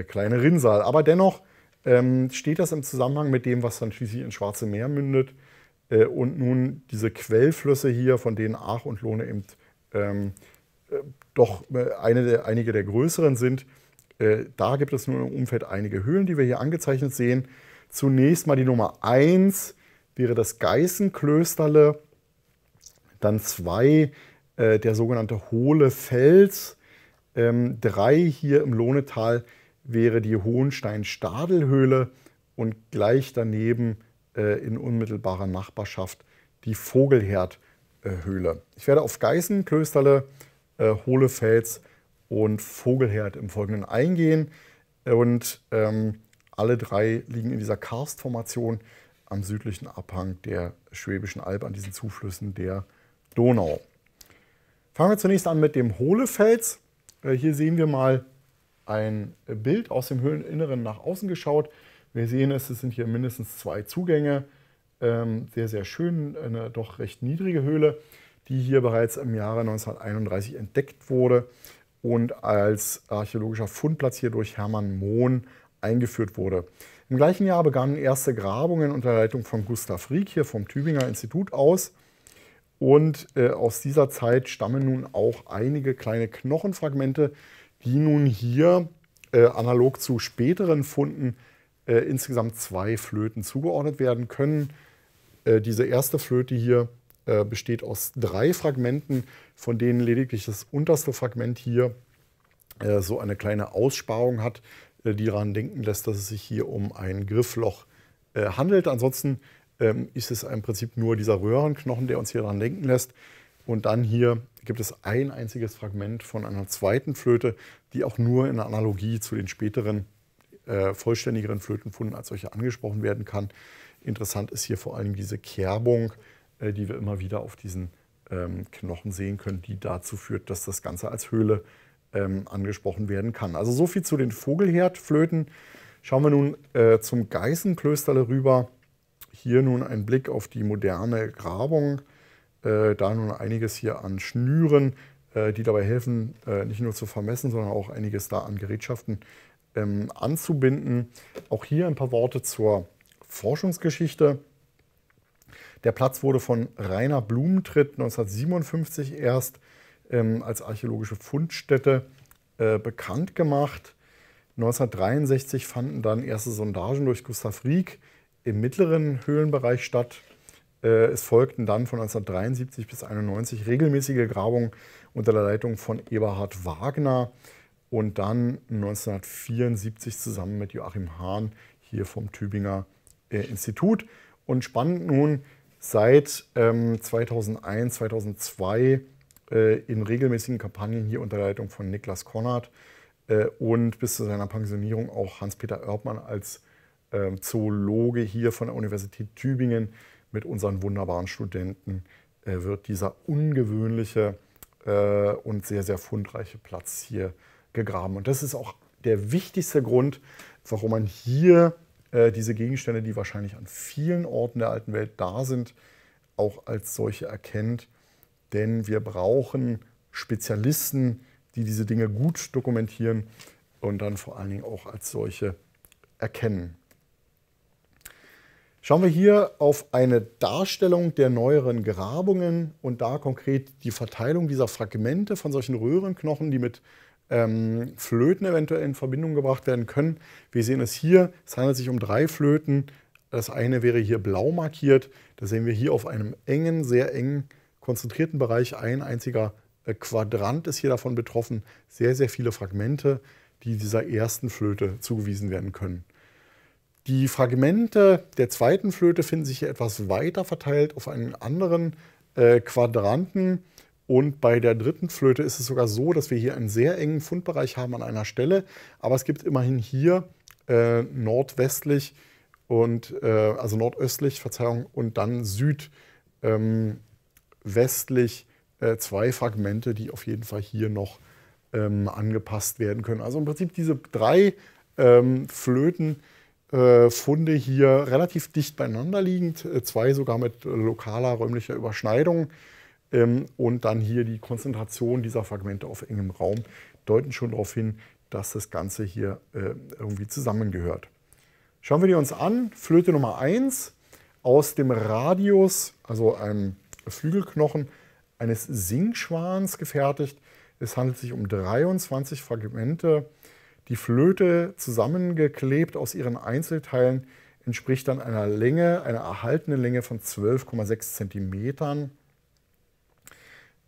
kleine Rinnsal. Aber dennoch ähm, steht das im Zusammenhang mit dem, was dann schließlich ins Schwarze Meer mündet. und nun diese Quellflüsse hier, von denen Aach und Lohne eben doch eine der, einige der größeren sind äh, da gibt es nun im Umfeld einige Höhlen, die wir hier angezeichnet sehen. Zunächst mal die Nummer 1 wäre das Geißenklösterle, dann 2 äh, der sogenannte Hohle Fels, 3 ähm, hier im Lohnetal wäre die Hohenstein-Stadelhöhle und gleich daneben äh, in unmittelbarer Nachbarschaft die Vogelherd-Höhle. Äh, ich werde auf Geißenklösterle, Klösterle, äh, Hohlefels und Vogelherd im Folgenden eingehen. Und ähm, alle drei liegen in dieser Karstformation am südlichen Abhang der Schwäbischen Alb, an diesen Zuflüssen der Donau. Fangen wir zunächst an mit dem Hohlefels. Äh, hier sehen wir mal ein Bild aus dem Höhleninneren nach außen geschaut. Wir sehen es, es sind hier mindestens zwei Zugänge. Ähm, sehr, sehr schön, eine doch recht niedrige Höhle, die hier bereits im Jahre 1931 entdeckt wurde und als archäologischer Fundplatz hier durch Hermann Mohn eingeführt wurde. Im gleichen Jahr begannen erste Grabungen unter der Leitung von Gustav Rieck hier vom Tübinger Institut aus. Und äh, aus dieser Zeit stammen nun auch einige kleine Knochenfragmente, die nun hier äh, analog zu späteren Funden äh, insgesamt zwei Flöten zugeordnet werden können. Äh, diese erste Flöte hier äh, besteht aus drei Fragmenten, von denen lediglich das unterste Fragment hier äh, so eine kleine Aussparung hat, äh, die daran denken lässt, dass es sich hier um ein Griffloch äh, handelt. Ansonsten ähm, ist es im Prinzip nur dieser Röhrenknochen, der uns hier daran denken lässt. Und dann hier gibt es ein einziges Fragment von einer zweiten Flöte, die auch nur in Analogie zu den späteren äh, vollständigeren Flötenfunden als solche angesprochen werden kann. Interessant ist hier vor allem diese Kerbung äh, die wir immer wieder auf diesen ähm, Knochen sehen können, die dazu führt, dass das Ganze als Höhle ähm, angesprochen werden kann. Also so viel zu den Vogelherdflöten. Schauen wir nun äh, zum Geißenklösterle rüber. Hier nun ein Blick auf die moderne Grabung. Äh, da nun einiges hier an Schnüren, äh, die dabei helfen, äh, nicht nur zu vermessen, sondern auch einiges da an Gerätschaften ähm, anzubinden. Auch hier ein paar Worte zur Forschungsgeschichte. Der Platz wurde von Rainer Blumentritt 1957 erst ähm, als archäologische Fundstätte äh, bekannt gemacht. 1963 fanden dann erste Sondagen durch Gustav Rieck im mittleren Höhlenbereich statt. Äh, es folgten dann von 1973 bis 1991 regelmäßige Grabungen unter der Leitung von Eberhard Wagner und dann 1974 zusammen mit Joachim Hahn hier vom Tübinger äh, Institut. Und spannend nun, seit ähm, 2001, 2002 äh, in regelmäßigen Kampagnen hier unter Leitung von Niklas Konrad äh, und bis zu seiner Pensionierung auch Hans-Peter Oertmann als äh, Zoologe hier von der Universität Tübingen mit unseren wunderbaren Studenten äh, wird dieser ungewöhnliche äh, und sehr, sehr fundreiche Platz hier gegraben. Und das ist auch der wichtigste Grund, warum man hier äh, diese Gegenstände, die wahrscheinlich an vielen Orten der alten Welt da sind, auch als solche erkennt. Denn wir brauchen Spezialisten, die diese Dinge gut dokumentieren und dann vor allen Dingen auch als solche erkennen. Schauen wir hier auf eine Darstellung der neueren Grabungen und da konkret die Verteilung dieser Fragmente von solchen Röhrenknochen, die mit ähm, Flöten eventuell in Verbindung gebracht werden können. Wir sehen es hier, es handelt sich um drei Flöten. Das eine wäre hier blau markiert. Da sehen wir hier auf einem engen, sehr engen, konzentrierten Bereich ein einziger äh, Quadrant ist hier davon betroffen. Sehr, sehr viele Fragmente, die dieser ersten Flöte zugewiesen werden können. Die Fragmente der zweiten Flöte finden sich hier etwas weiter verteilt auf einen anderen äh, Quadranten. Und bei der dritten Flöte ist es sogar so, dass wir hier einen sehr engen Fundbereich haben an einer Stelle. Aber es gibt immerhin hier äh, nordwestlich und äh, also nordöstlich, Verzeihung, und dann südwestlich ähm, äh, zwei Fragmente, die auf jeden Fall hier noch ähm, angepasst werden können. Also im Prinzip diese drei ähm, Flötenfunde äh, hier relativ dicht beieinander liegend, äh, zwei sogar mit lokaler räumlicher Überschneidung. Ähm, und dann hier die Konzentration dieser Fragmente auf engem Raum deuten schon darauf hin, dass das Ganze hier äh, irgendwie zusammengehört. Schauen wir die uns an. Flöte Nummer 1 aus dem Radius, also einem Flügelknochen eines Singschwans gefertigt. Es handelt sich um 23 Fragmente. Die Flöte zusammengeklebt aus ihren Einzelteilen entspricht dann einer Länge, einer erhaltenen Länge von 12,6 Zentimetern.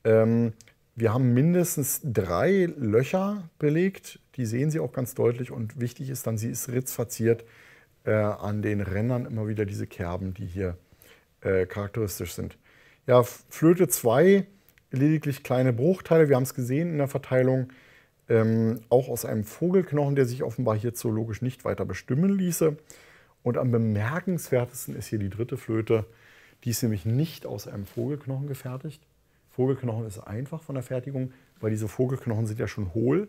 Ähm, wir haben mindestens drei Löcher belegt. Die sehen Sie auch ganz deutlich. Und wichtig ist dann, sie ist ritzverziert äh, an den Rändern immer wieder diese Kerben, die hier äh, charakteristisch sind. Ja, Flöte 2, lediglich kleine Bruchteile. Wir haben es gesehen in der Verteilung. Ähm, auch aus einem Vogelknochen, der sich offenbar hier zoologisch nicht weiter bestimmen ließe. Und am bemerkenswertesten ist hier die dritte Flöte. Die ist nämlich nicht aus einem Vogelknochen gefertigt, Vogelknochen ist einfach von der Fertigung, weil diese Vogelknochen sind ja schon hohl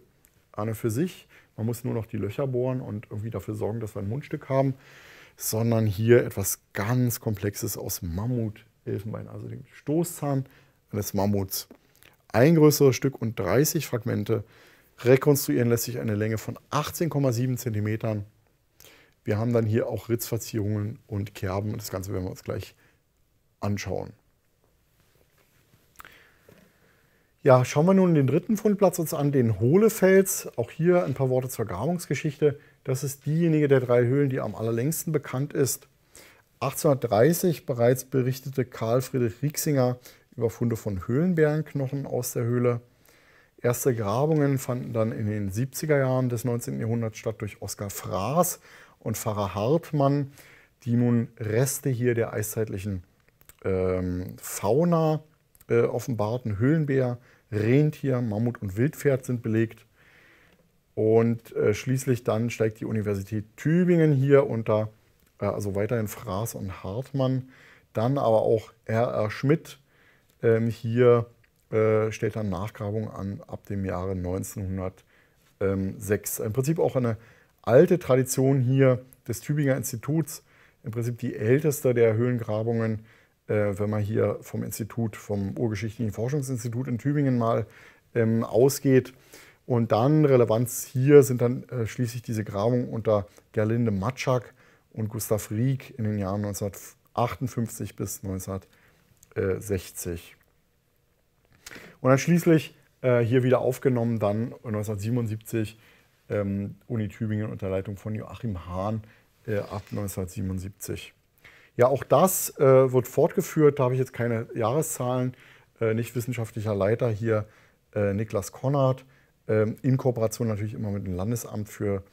an und für sich. Man muss nur noch die Löcher bohren und irgendwie dafür sorgen, dass wir ein Mundstück haben, sondern hier etwas ganz Komplexes aus Mammut, Elfenbein, also dem Stoßzahn eines Mammuts. Ein größeres Stück und 30 Fragmente. Rekonstruieren lässt sich eine Länge von 18,7 cm. Wir haben dann hier auch Ritzverzierungen und Kerben. Das Ganze werden wir uns gleich anschauen. Ja, schauen wir nun den dritten Fundplatz uns an, den Hohlefels. Auch hier ein paar Worte zur Grabungsgeschichte. Das ist diejenige der drei Höhlen, die am allerlängsten bekannt ist. 1830 bereits berichtete Karl Friedrich Rieksinger über Funde von Höhlenbärenknochen aus der Höhle. Erste Grabungen fanden dann in den 70er Jahren des 19. Jahrhunderts statt durch Oskar Fraß und Pfarrer Hartmann, die nun Reste hier der eiszeitlichen ähm, Fauna äh, offenbarten. Höhlenbär, Rentier, Mammut und Wildpferd sind belegt. Und äh, schließlich dann steigt die Universität Tübingen hier unter, äh, also weiterhin Fraß und Hartmann, dann aber auch R.R. Schmidt ähm, hier äh, stellt dann Nachgrabungen an ab dem Jahre 1906. Im Prinzip auch eine alte Tradition hier des Tübinger Instituts, im Prinzip die älteste der Höhlengrabungen äh, wenn man hier vom Institut, vom Urgeschichtlichen Forschungsinstitut in Tübingen mal ähm, ausgeht. Und dann Relevanz hier sind dann äh, schließlich diese Grabungen unter Gerlinde Matschak und Gustav Rieck in den Jahren 1958 bis 1960. Und dann schließlich äh, hier wieder aufgenommen, dann 1977 ähm, Uni Tübingen unter Leitung von Joachim Hahn äh, ab 1977. Ja, auch das äh, wird fortgeführt. Da habe ich jetzt keine Jahreszahlen. Äh, nicht wissenschaftlicher Leiter hier äh, Niklas Konrad. Ähm, in Kooperation natürlich immer mit dem Landesamt für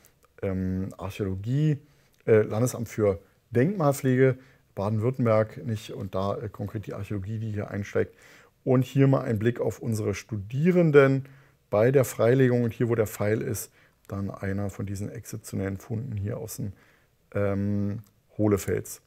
ähm, Archäologie, äh, Landesamt für Denkmalpflege, Baden-Württemberg nicht und da äh, konkret die Archäologie, die hier einsteigt. Und hier mal ein Blick auf unsere Studierenden bei der Freilegung und hier, wo der Pfeil ist, dann einer von diesen exzeptionellen Funden hier aus dem ähm, Hohlefels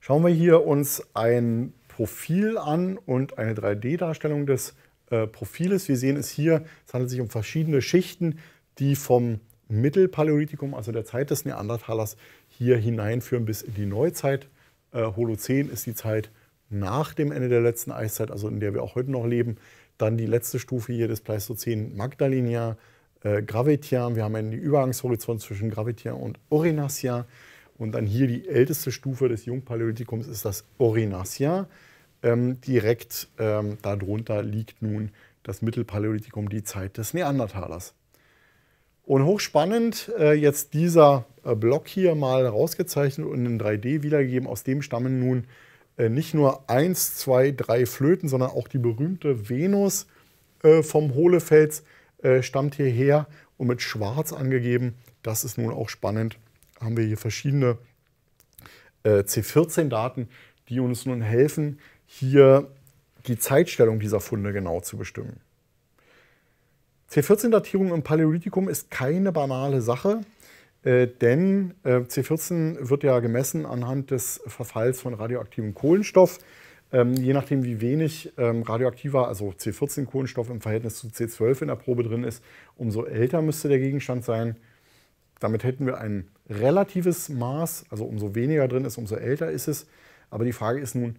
schauen wir hier uns ein Profil an und eine 3D-Darstellung des äh, Profiles. Wir sehen es hier, es handelt sich um verschiedene Schichten, die vom Mittelpaläolithikum, also der Zeit des Neandertalers, hier hineinführen bis in die Neuzeit. Äh, Holozän ist die Zeit nach dem Ende der letzten Eiszeit, also in der wir auch heute noch leben. Dann die letzte Stufe hier des Pleistozän Magdalinia, äh, Gravetian. Wir haben einen Übergangshorizont zwischen Gravitia und Orinacia. Und dann hier die älteste Stufe des Jungpaläolithikums ist das Orinacea. Ähm, direkt ähm, darunter liegt nun das Mittelpaläolithikum, die Zeit des Neandertalers. Und hochspannend, äh, jetzt dieser äh, Block hier mal rausgezeichnet und in 3D wiedergegeben. Aus dem stammen nun äh, nicht nur eins, zwei, drei Flöten, sondern auch die berühmte Venus äh, vom Hohlefels äh, stammt hierher und mit schwarz angegeben. Das ist nun auch spannend haben wir hier verschiedene äh, C14-Daten, die uns nun helfen, hier die Zeitstellung dieser Funde genau zu bestimmen. C14-Datierung im Paläolithikum ist keine banale Sache, äh, denn äh, C14 wird ja gemessen anhand des Verfalls von radioaktivem Kohlenstoff. Ähm, je nachdem, wie wenig ähm, radioaktiver, also C14-Kohlenstoff im Verhältnis zu C12 in der Probe drin ist, umso älter müsste der Gegenstand sein. Damit hätten wir ein relatives Maß, also umso weniger drin ist, umso älter ist es. Aber die Frage ist nun,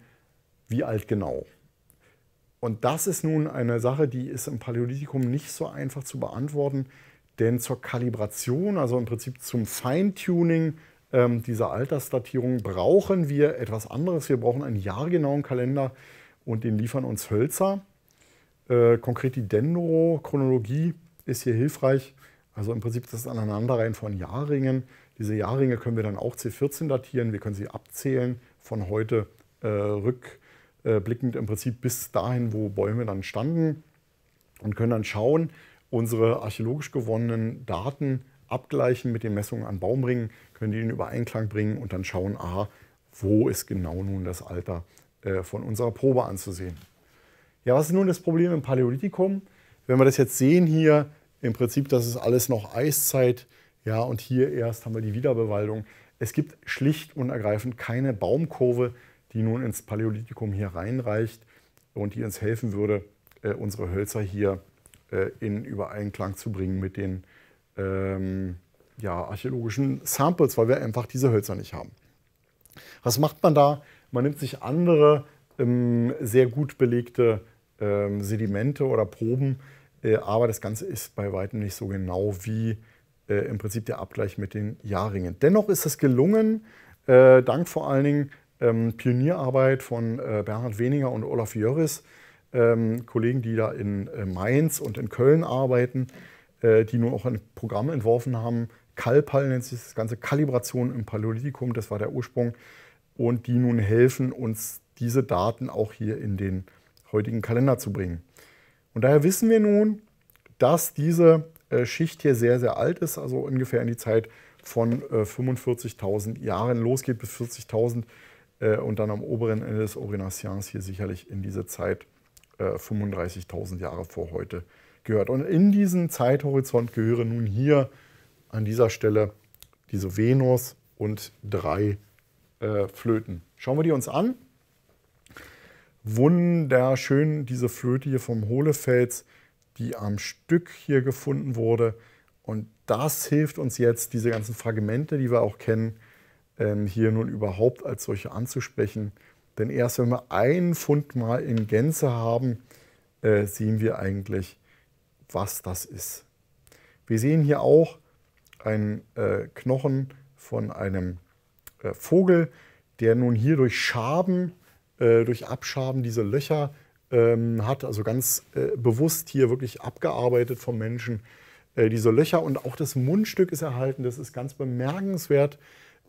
wie alt genau? Und das ist nun eine Sache, die ist im Paläolithikum nicht so einfach zu beantworten, denn zur Kalibration, also im Prinzip zum Feintuning ähm, dieser Altersdatierung, brauchen wir etwas anderes. Wir brauchen einen jahrgenauen Kalender und den liefern uns Hölzer. Äh, konkret die Dendrochronologie ist hier hilfreich. Also im Prinzip das Aneinanderreihen von Jahrringen. Diese Jahrringe können wir dann auch C14 datieren. Wir können sie abzählen von heute äh, rückblickend im Prinzip bis dahin, wo Bäume dann standen und können dann schauen, unsere archäologisch gewonnenen Daten abgleichen mit den Messungen an Baumringen, können die in Übereinklang bringen und dann schauen, aha, wo ist genau nun das Alter äh, von unserer Probe anzusehen. Ja, was ist nun das Problem im Paläolithikum? Wenn wir das jetzt sehen hier, im Prinzip, das ist alles noch Eiszeit. Ja, und hier erst haben wir die Wiederbewaldung. Es gibt schlicht und ergreifend keine Baumkurve, die nun ins Paläolithikum hier reinreicht und die uns helfen würde, äh, unsere Hölzer hier äh, in Übereinklang zu bringen mit den ähm, ja, archäologischen Samples, weil wir einfach diese Hölzer nicht haben. Was macht man da? Man nimmt sich andere ähm, sehr gut belegte ähm, Sedimente oder Proben äh, aber das Ganze ist bei weitem nicht so genau wie äh, im Prinzip der Abgleich mit den Jahrringen. Dennoch ist es gelungen, äh, dank vor allen Dingen ähm, Pionierarbeit von Bernhard Weniger und Olaf Jöris, ähm, Kollegen, die da in Mainz und in Köln arbeiten, die nun auch ein Programm entworfen haben. Kalpal nennt sich das Ganze Kalibration im Paläolithikum, das war der Ursprung, und die nun helfen, uns diese Daten auch hier in den heutigen Kalender zu bringen. Und daher wissen wir nun, dass diese äh, Schicht hier sehr, sehr alt ist, also ungefähr in die Zeit von 45.000 äh, Jahren losgeht bis 40.000 äh, und dann am oberen Ende des Orinaciens hier sicherlich in diese Zeit 35.000 Jahre vor heute gehört. Und in diesen Zeithorizont gehören nun hier an dieser Stelle diese Venus und drei Flöten. Schauen wir die uns an wunderschön diese Flöte hier vom Hohlefels, die am Stück hier gefunden wurde. Und das hilft uns jetzt, diese ganzen Fragmente, die wir auch kennen, ähm, hier nun überhaupt als solche anzusprechen. Denn erst wenn wir einen Fund mal in Gänze haben, äh, sehen wir eigentlich, was das ist. Wir sehen hier auch einen äh, Knochen von einem äh, Vogel, der nun hier durch Schaben äh, durch Abschaben diese Löcher ähm, hat, also ganz äh, bewusst hier wirklich abgearbeitet vom Menschen äh, diese Löcher und auch das Mundstück ist erhalten. Das ist ganz bemerkenswert.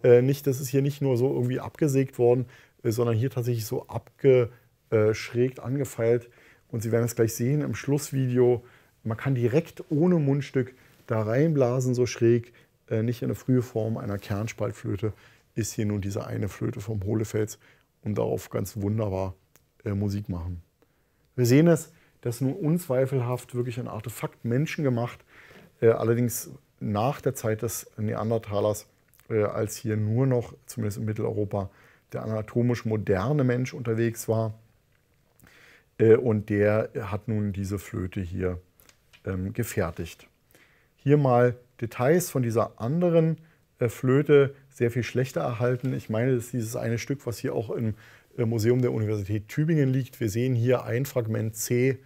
Äh, nicht, das ist hier nicht nur so irgendwie abgesägt worden, sondern hier tatsächlich so abgeschrägt, angefeilt. Und Sie werden es gleich sehen im Schlussvideo. Man kann direkt ohne Mundstück da reinblasen, so schräg. nicht in der frühe Form einer Kernspaltflöte ist hier nun diese eine Flöte vom Hohlefels und darauf ganz wunderbar äh, Musik machen. Wir sehen es, dass nun unzweifelhaft wirklich ein Artefakt menschengemacht, äh, allerdings nach der Zeit des Neandertalers, äh, als hier nur noch, zumindest in Mitteleuropa, der anatomisch moderne Mensch unterwegs war. Äh, und der hat nun diese Flöte hier ähm, gefertigt. Hier mal Details von dieser anderen äh, Flöte, sehr viel schlechter erhalten. Ich meine, das ist dieses eine Stück, was hier auch im äh, Museum der Universität Tübingen liegt. Wir sehen hier ein Fragment C,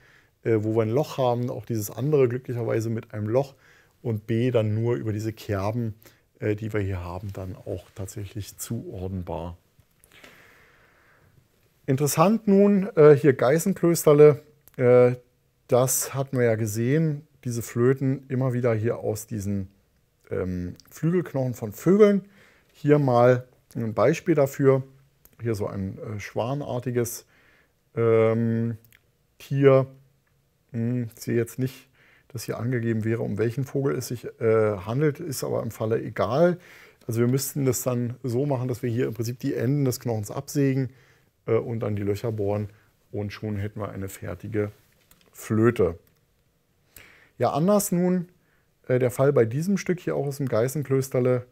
äh, wo wir ein Loch haben, auch dieses andere glücklicherweise mit einem Loch und B dann nur über diese Kerben, äh, die wir hier haben, dann auch tatsächlich zuordnenbar. Interessant nun hier Geißenklösterle. das hatten wir ja gesehen, diese Flöten immer wieder hier aus diesen ähm, Flügelknochen von Vögeln. Hier mal ein Beispiel dafür. Hier so ein äh, schwanartiges ähm, Tier. Hm, ich sehe jetzt nicht, dass hier angegeben wäre, um welchen Vogel es sich äh, handelt, ist aber im Falle egal. Also wir müssten das dann so machen, dass wir hier im Prinzip die Enden des Knochens absägen äh, und dann die Löcher bohren und schon hätten wir eine fertige Flöte. Ja, anders nun äh, der Fall bei diesem Stück hier auch aus dem Geißenklösterle.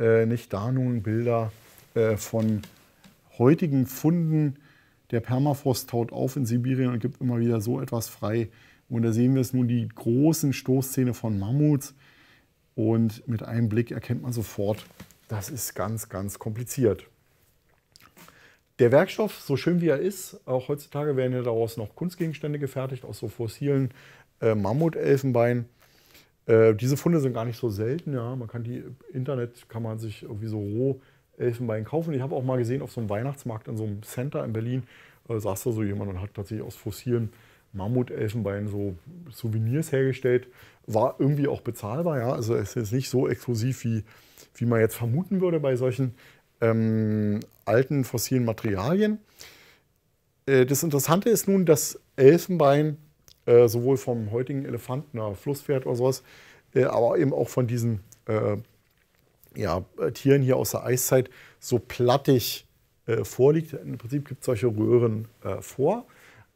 Äh, nicht da nun Bilder äh, von heutigen Funden. Der Permafrost taut auf in Sibirien und gibt immer wieder so etwas frei. Und da sehen wir es nun, die großen Stoßzähne von Mammuts. Und mit einem Blick erkennt man sofort, das ist ganz, ganz kompliziert. Der Werkstoff, so schön wie er ist, auch heutzutage werden ja daraus noch Kunstgegenstände gefertigt, aus so fossilen äh, Mammutelfenbein. Äh, diese Funde sind gar nicht so selten, ja. Man kann die im Internet, kann man sich irgendwie so roh Elfenbein kaufen. Ich habe auch mal gesehen, auf so einem Weihnachtsmarkt in so einem Center in Berlin äh, saß da so jemand und hat tatsächlich aus fossilen Mammutelfenbein so Souvenirs hergestellt. War irgendwie auch bezahlbar, ja. Also es ist nicht so exklusiv, wie, wie man jetzt vermuten würde bei solchen ähm, alten fossilen Materialien. Äh, das Interessante ist nun, dass Elfenbein äh, sowohl vom heutigen Elefanten, oder Flusspferd oder sowas, äh, aber eben auch von diesen äh, ja, äh, Tieren hier aus der Eiszeit so plattig äh, vorliegt. Im Prinzip gibt es solche Röhren vor.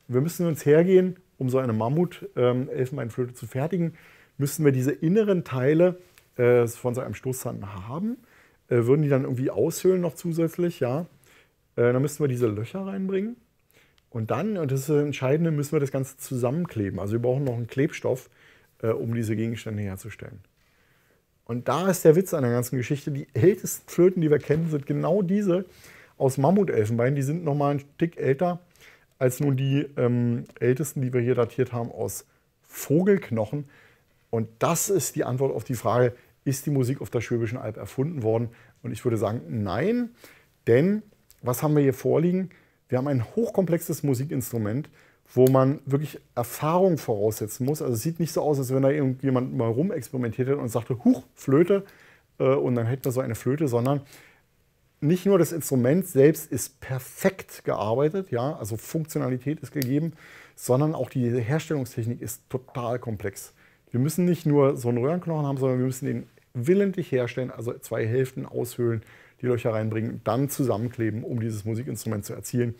Wir müssen uns hergehen, um so eine Mammut-Elfenbeinflöte ähm, zu fertigen, müssen wir diese inneren Teile von so einem Stoßzahn haben, würden die dann irgendwie aushöhlen noch zusätzlich, ja. dann müssten wir diese Löcher reinbringen und dann, und das ist das Entscheidende, müssen wir das Ganze zusammenkleben. Also wir brauchen noch einen Klebstoff, äh, um diese Gegenstände herzustellen. Und da ist der Witz an der ganzen Geschichte. Die ältesten Flöten, die wir kennen, sind genau diese aus Mammutelfenbein. Die sind nochmal einen Tick älter als nun die ähm, ältesten, die wir hier datiert haben, aus Vogelknochen. Und das ist die Antwort auf die Frage, ist die Musik auf der Schwäbischen Alb erfunden worden? Und ich würde sagen, nein, denn was haben wir hier vorliegen? Wir haben ein hochkomplexes Musikinstrument, wo man wirklich Erfahrung voraussetzen muss. Also es sieht nicht so aus, als wenn da irgendjemand mal rumexperimentiert hätte und sagte, huch, Flöte, äh, und dann hätten wir so eine Flöte, sondern nicht nur das Instrument selbst ist perfekt gearbeitet, ja, also Funktionalität ist gegeben, sondern auch die Herstellungstechnik ist total komplex. Wir müssen nicht nur so einen Röhrenknochen haben, sondern wir müssen den willentlich herstellen, also zwei Hälften aushöhlen, die Löcher reinbringen, dann zusammenkleben, um dieses Musikinstrument zu erzielen.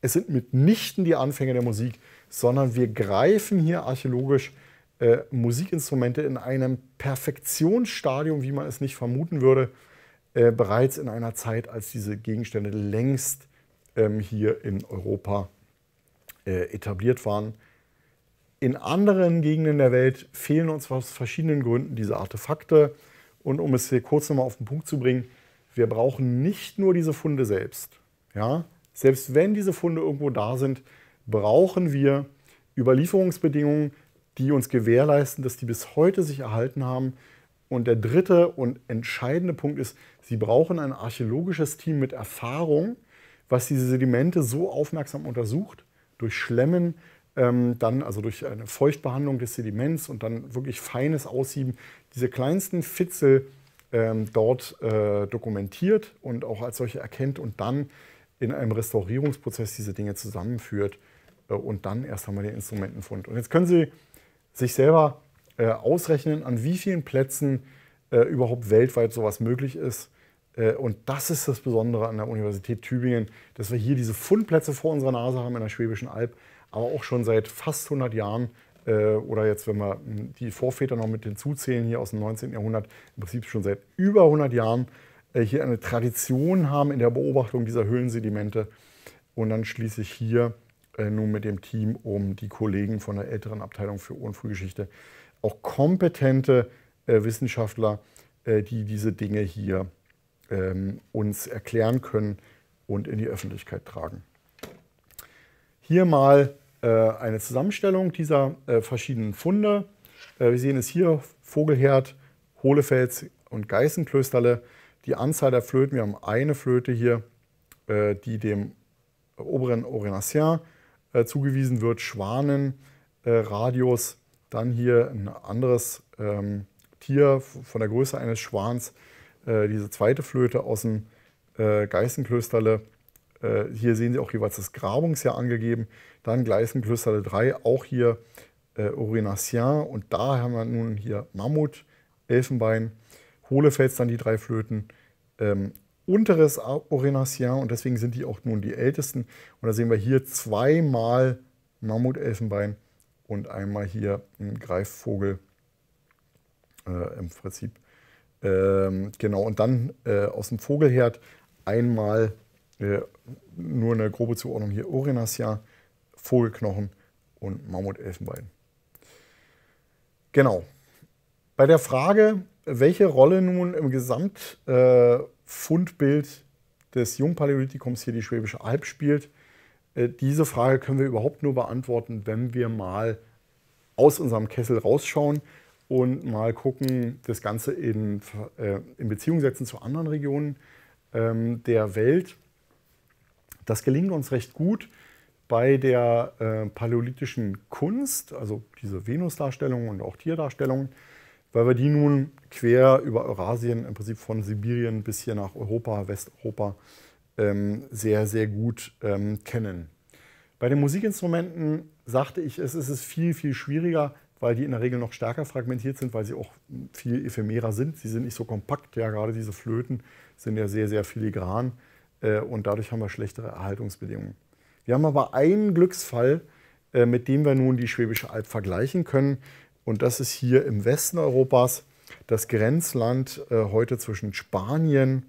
Es sind mitnichten die Anfänge der Musik, sondern wir greifen hier archäologisch äh, Musikinstrumente in einem Perfektionsstadium, wie man es nicht vermuten würde, äh, bereits in einer Zeit, als diese Gegenstände längst ähm, hier in Europa äh, etabliert waren. In anderen Gegenden der Welt fehlen uns aus verschiedenen Gründen diese Artefakte. Und um es hier kurz nochmal auf den Punkt zu bringen, wir brauchen nicht nur diese Funde selbst. Ja? Selbst wenn diese Funde irgendwo da sind, brauchen wir Überlieferungsbedingungen, die uns gewährleisten, dass die bis heute sich erhalten haben. Und der dritte und entscheidende Punkt ist, sie brauchen ein archäologisches Team mit Erfahrung, was diese Sedimente so aufmerksam untersucht, durch Schlemmen, ähm, dann also durch eine Feuchtbehandlung des Sediments und dann wirklich feines Aussieben, diese kleinsten Fitzel ähm, dort äh, dokumentiert und auch als solche erkennt und dann in einem Restaurierungsprozess diese Dinge zusammenführt äh, und dann erst einmal den Instrumentenfund. Und jetzt können Sie sich selber äh, ausrechnen, an wie vielen Plätzen überhaupt weltweit sowas möglich ist. Und das ist das Besondere an der Universität Tübingen, dass wir hier diese Fundplätze vor unserer Nase haben in der Schwäbischen Alb, aber auch schon seit fast 100 Jahren äh, oder jetzt, wenn wir hm, die Vorväter noch mit hinzuzählen, hier aus dem 19. Jahrhundert, im Prinzip schon seit über 100 Jahren, äh, hier eine Tradition haben in der Beobachtung dieser Höhlensedimente. Und dann schließe ich hier äh, nun mit dem Team um die Kollegen von der älteren Abteilung für Frühgeschichte, auch kompetente Wissenschaftler, die diese Dinge hier ähm, uns erklären können und in die Öffentlichkeit tragen. Hier mal äh, eine Zusammenstellung dieser äh, verschiedenen Funde. Äh, wir sehen es hier, Vogelherd, Hohlefels und Geißenklösterle. Die Anzahl der Flöten, wir haben eine Flöte hier, die dem oberen Orinacien zugewiesen wird, Schwanenradius, dann hier ein anderes ähm, Tier von der Größe eines Schwans, diese zweite Flöte aus dem Geißenklösterle. hier sehen Sie auch jeweils das Grabungsjahr angegeben. Dann Gleisenklosterhalle 3, auch hier äh, Aurinacien. Und da haben wir nun hier Mammut, Elfenbein, Hohlefels, dann die drei Flöten. Ähm, unteres Aurinacien und deswegen sind die auch nun die ältesten. Und da sehen wir hier zweimal Mammut, Elfenbein und einmal hier ein Greifvogel äh, im Prinzip. Ähm, genau, und dann äh, aus dem Vogelherd einmal äh, nur eine grobe Zuordnung hier Orinasia Vogelknochen und Mammutelfenbein. Genau. Bei der Frage, welche Rolle nun im Gesamtfundbild äh, des Jungpaläolithikums hier die Schwäbische Alb spielt, äh, diese Frage können wir überhaupt nur beantworten, wenn wir mal aus unserem Kessel rausschauen und mal gucken, das Ganze in, äh, in Beziehung setzen zu anderen Regionen ähm, der Welt. Das gelingt uns recht gut bei der äh, paläolithischen Kunst, also diese Venusdarstellungen und auch Tierdarstellungen, weil wir die nun quer über Eurasien, im Prinzip von Sibirien bis hier nach Europa, Westeuropa, ähm, sehr, sehr gut ähm, kennen. Bei den Musikinstrumenten sagte ich, es ist viel, viel schwieriger, weil die in der Regel noch stärker fragmentiert sind, weil sie auch viel ephemerer sind. Sie sind nicht so kompakt, ja gerade diese Flöten sind ja sehr, sehr filigran äh, und dadurch haben wir schlechtere Erhaltungsbedingungen. Wir haben aber einen Glücksfall, äh, mit dem wir nun die Schwäbische Alb vergleichen können. Und das ist hier im Westen Europas das Grenzland äh, heute zwischen Spanien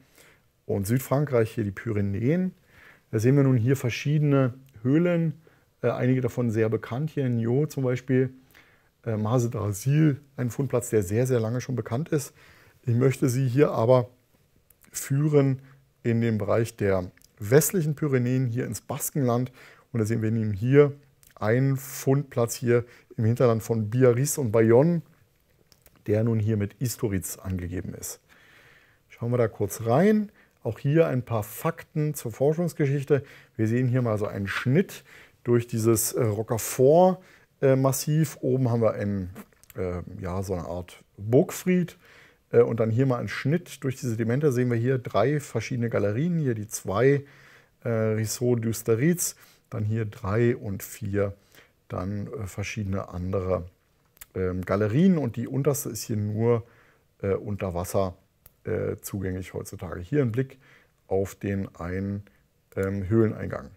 und Südfrankreich, hier die Pyrenäen. Da sehen wir nun hier verschiedene Höhlen, äh, einige davon sehr bekannt, hier in Jo zum Beispiel. Mase d'Asil, ein Fundplatz, der sehr, sehr lange schon bekannt ist. Ich möchte Sie hier aber führen in den Bereich der westlichen Pyrenäen hier ins Baskenland. Und da sehen wir eben hier einen Fundplatz hier im Hinterland von Biarritz und Bayonne, der nun hier mit Istoritz angegeben ist. Schauen wir da kurz rein. Auch hier ein paar Fakten zur Forschungsgeschichte. Wir sehen hier mal so einen Schnitt durch dieses äh, Rockafort-Massiv. Äh, Oben haben wir einen, ähm, ja, so eine Art Burgfried. Äh, und dann hier mal ein Schnitt durch die Sedimente sehen wir hier drei verschiedene Galerien. Hier die zwei äh, Rhizodeusteritz, dann hier drei und vier dann äh, verschiedene andere ähm, Galerien und die unterste ist hier nur äh, unter Wasser äh, zugänglich heutzutage. Hier ein Blick auf den einen ähm, Höhleneingang.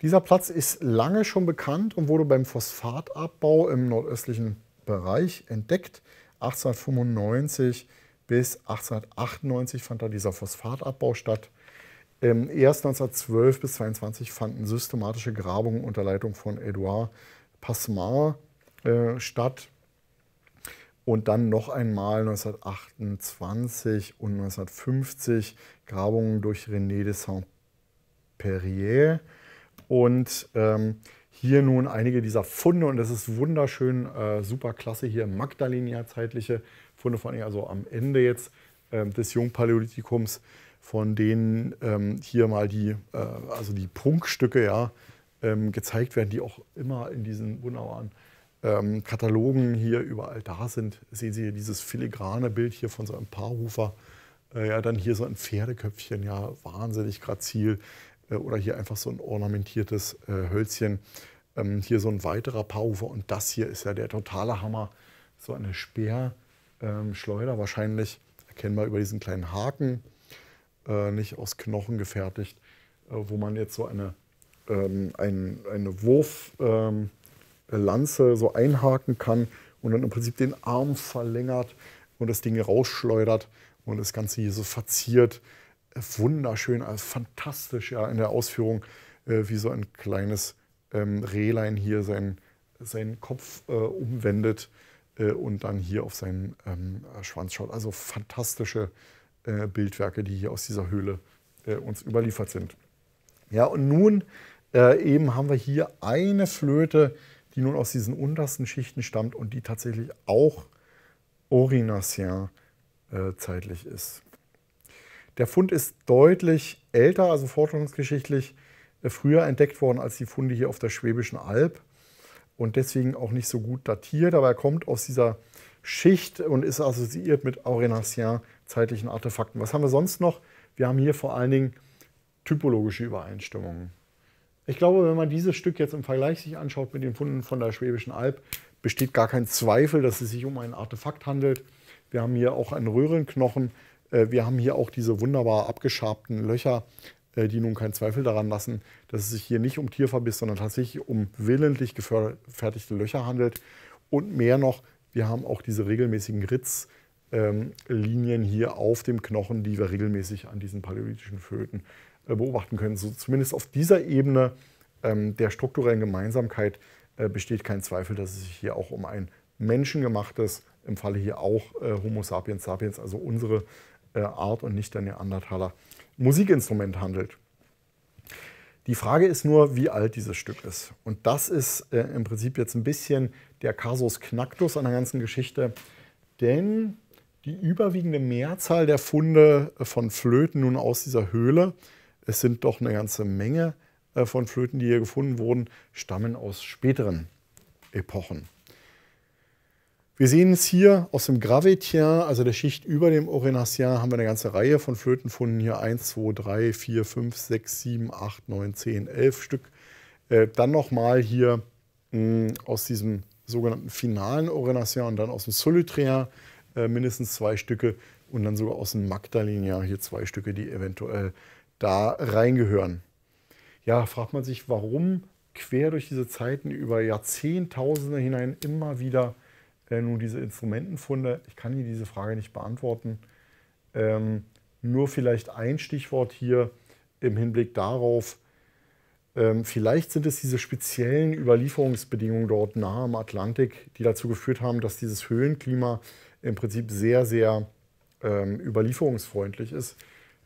Dieser Platz ist lange schon bekannt und wurde beim Phosphatabbau im nordöstlichen Bereich entdeckt. 1895 bis 1898 fand da dieser Phosphatabbau statt. erst 1912 bis 22 fanden systematische Grabungen unter Leitung von Edouard Passemard äh, statt. Und dann noch einmal 1928 und 1950 Grabungen durch René de Saint-Perrier. Und ähm, hier nun einige dieser Funde und das ist wunderschön, äh, super klasse hier magdalena zeitliche Funde, vor allem also am Ende jetzt äh, des Jungpaläolithikums, von denen ähm, hier mal die, äh, also die Prunkstücke ja, ähm, gezeigt werden, die auch immer in diesen wunderbaren ähm, Katalogen hier überall da sind. Sehen Sie hier dieses filigrane Bild hier von so einem Paarhufer, äh, ja, dann hier so ein Pferdeköpfchen, ja, wahnsinnig grazil äh, oder hier einfach so ein ornamentiertes äh, Hölzchen. Ähm, hier so ein weiterer Parufer und das hier ist ja der totale Hammer. So eine Speerschleuder ähm, wahrscheinlich, erkennbar über diesen kleinen Haken, äh, nicht aus Knochen gefertigt, äh, wo man jetzt so eine, ähm, ein, eine Wurflanze ähm, so einhaken kann und dann im Prinzip den Arm verlängert und das Ding rausschleudert und das Ganze hier so verziert. Äh, wunderschön, also fantastisch ja, in der Ausführung, äh, wie so ein kleines ähm, Rehlein hier seinen, seinen Kopf äh, umwendet äh, und dann hier auf seinen ähm, Schwanz schaut. Also fantastische äh, Bildwerke, die hier aus dieser Höhle äh, uns überliefert sind. Ja, und nun äh, eben haben wir hier eine Flöte, die nun aus diesen untersten Schichten stammt und die tatsächlich auch Orinacien äh, zeitlich ist. Der Fund ist deutlich älter, also forschungsgeschichtlich äh, früher entdeckt worden als die Funde hier auf der Schwäbischen Alb und deswegen auch nicht so gut datiert, aber er kommt aus dieser Schicht und ist assoziiert mit Aurénacien zeitlichen Artefakten. Was haben wir sonst noch? Wir haben hier vor allen Dingen typologische Übereinstimmungen. Ich glaube, wenn man dieses Stück jetzt im Vergleich sich anschaut mit den Funden von der Schwäbischen Alb, besteht gar kein Zweifel, dass es sich um ein Artefakt handelt. Wir haben hier auch einen Röhrenknochen. Äh, wir haben hier auch diese wunderbar abgeschabten Löcher äh, die nun keinen Zweifel daran lassen, dass es sich hier nicht um Tierverbiss, sondern tatsächlich um willentlich gefertigte Löcher handelt. Und mehr noch, wir haben auch diese regelmäßigen Ritzlinien hier auf dem Knochen, die wir regelmäßig an diesen paläolithischen Föten äh, beobachten können. So zumindest auf dieser Ebene ähm, der strukturellen Gemeinsamkeit äh, besteht kein Zweifel, dass es sich hier auch um ein menschengemachtes, im Falle hier auch Homo sapiens sapiens, also unsere Art und nicht der Neandertaler, äh, Musikinstrument handelt. Die Frage ist nur, wie alt dieses Stück ist. Und das ist äh, im Prinzip jetzt ein bisschen der Kasus Knacktus an der ganzen Geschichte, denn die überwiegende Mehrzahl der Funde äh, von Flöten nun aus dieser Höhle, es sind doch eine ganze Menge äh, von Flöten, die hier gefunden wurden, stammen aus späteren Epochen. Wir sehen es hier aus dem Gravetien, also der Schicht über dem Orinacien, haben wir eine ganze Reihe von Flötenfunden. Hier 1, 2, 3, 4, 5, 6, 7, 8, 9, 10, 11 Stück. Äh, dann nochmal hier mm, aus diesem sogenannten finalen Orinacien und dann aus dem Solutrien äh, mindestens zwei Stücke und dann sogar aus dem Magdalena hier zwei Stücke, die eventuell da reingehören. Ja, fragt man sich, warum quer durch diese Zeiten über Jahrzehntausende hinein immer wieder denn äh, nun diese Instrumentenfunde? Ich kann Ihnen diese Frage nicht beantworten. Ähm, nur vielleicht ein Stichwort hier im Hinblick darauf, ähm, vielleicht sind es diese speziellen Überlieferungsbedingungen dort nahe am Atlantik, die dazu geführt haben, dass dieses Höhlenklima im Prinzip sehr, sehr ähm, überlieferungsfreundlich ist,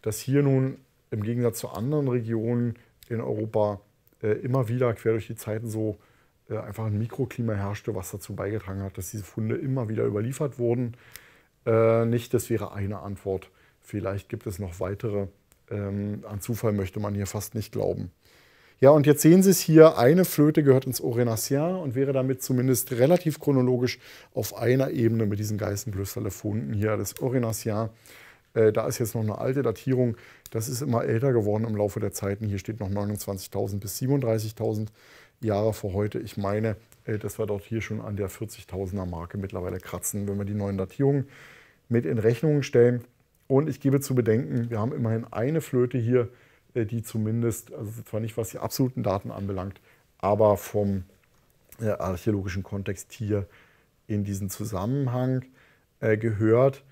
dass hier nun im Gegensatz zu anderen Regionen in Europa äh, immer wieder quer durch die Zeiten so äh, einfach ein Mikroklima herrschte, was dazu beigetragen hat, dass diese Funde immer wieder überliefert wurden. Äh, nicht, das wäre eine Antwort. Vielleicht gibt es noch weitere. Ähm, an Zufall möchte man hier fast nicht glauben. Ja, und jetzt sehen Sie es hier, eine Flöte gehört ins Orénacien und wäre damit zumindest relativ chronologisch auf einer Ebene mit diesen geißenblüsterle gefunden. hier, das Orénacien. Äh, da ist jetzt noch eine alte Datierung, das ist immer älter geworden im Laufe der Zeiten. Hier steht noch 29.000 bis 37.000. Jahre vor heute. Ich meine, äh, dass wir dort hier schon an der 40.000er Marke mittlerweile kratzen, wenn wir die neuen Datierungen mit in Rechnung stellen. Und ich gebe zu bedenken, wir haben immerhin eine Flöte hier, äh, die zumindest, also zwar nicht was die absoluten Daten anbelangt, aber vom äh, archäologischen Kontext hier in diesen Zusammenhang gehört.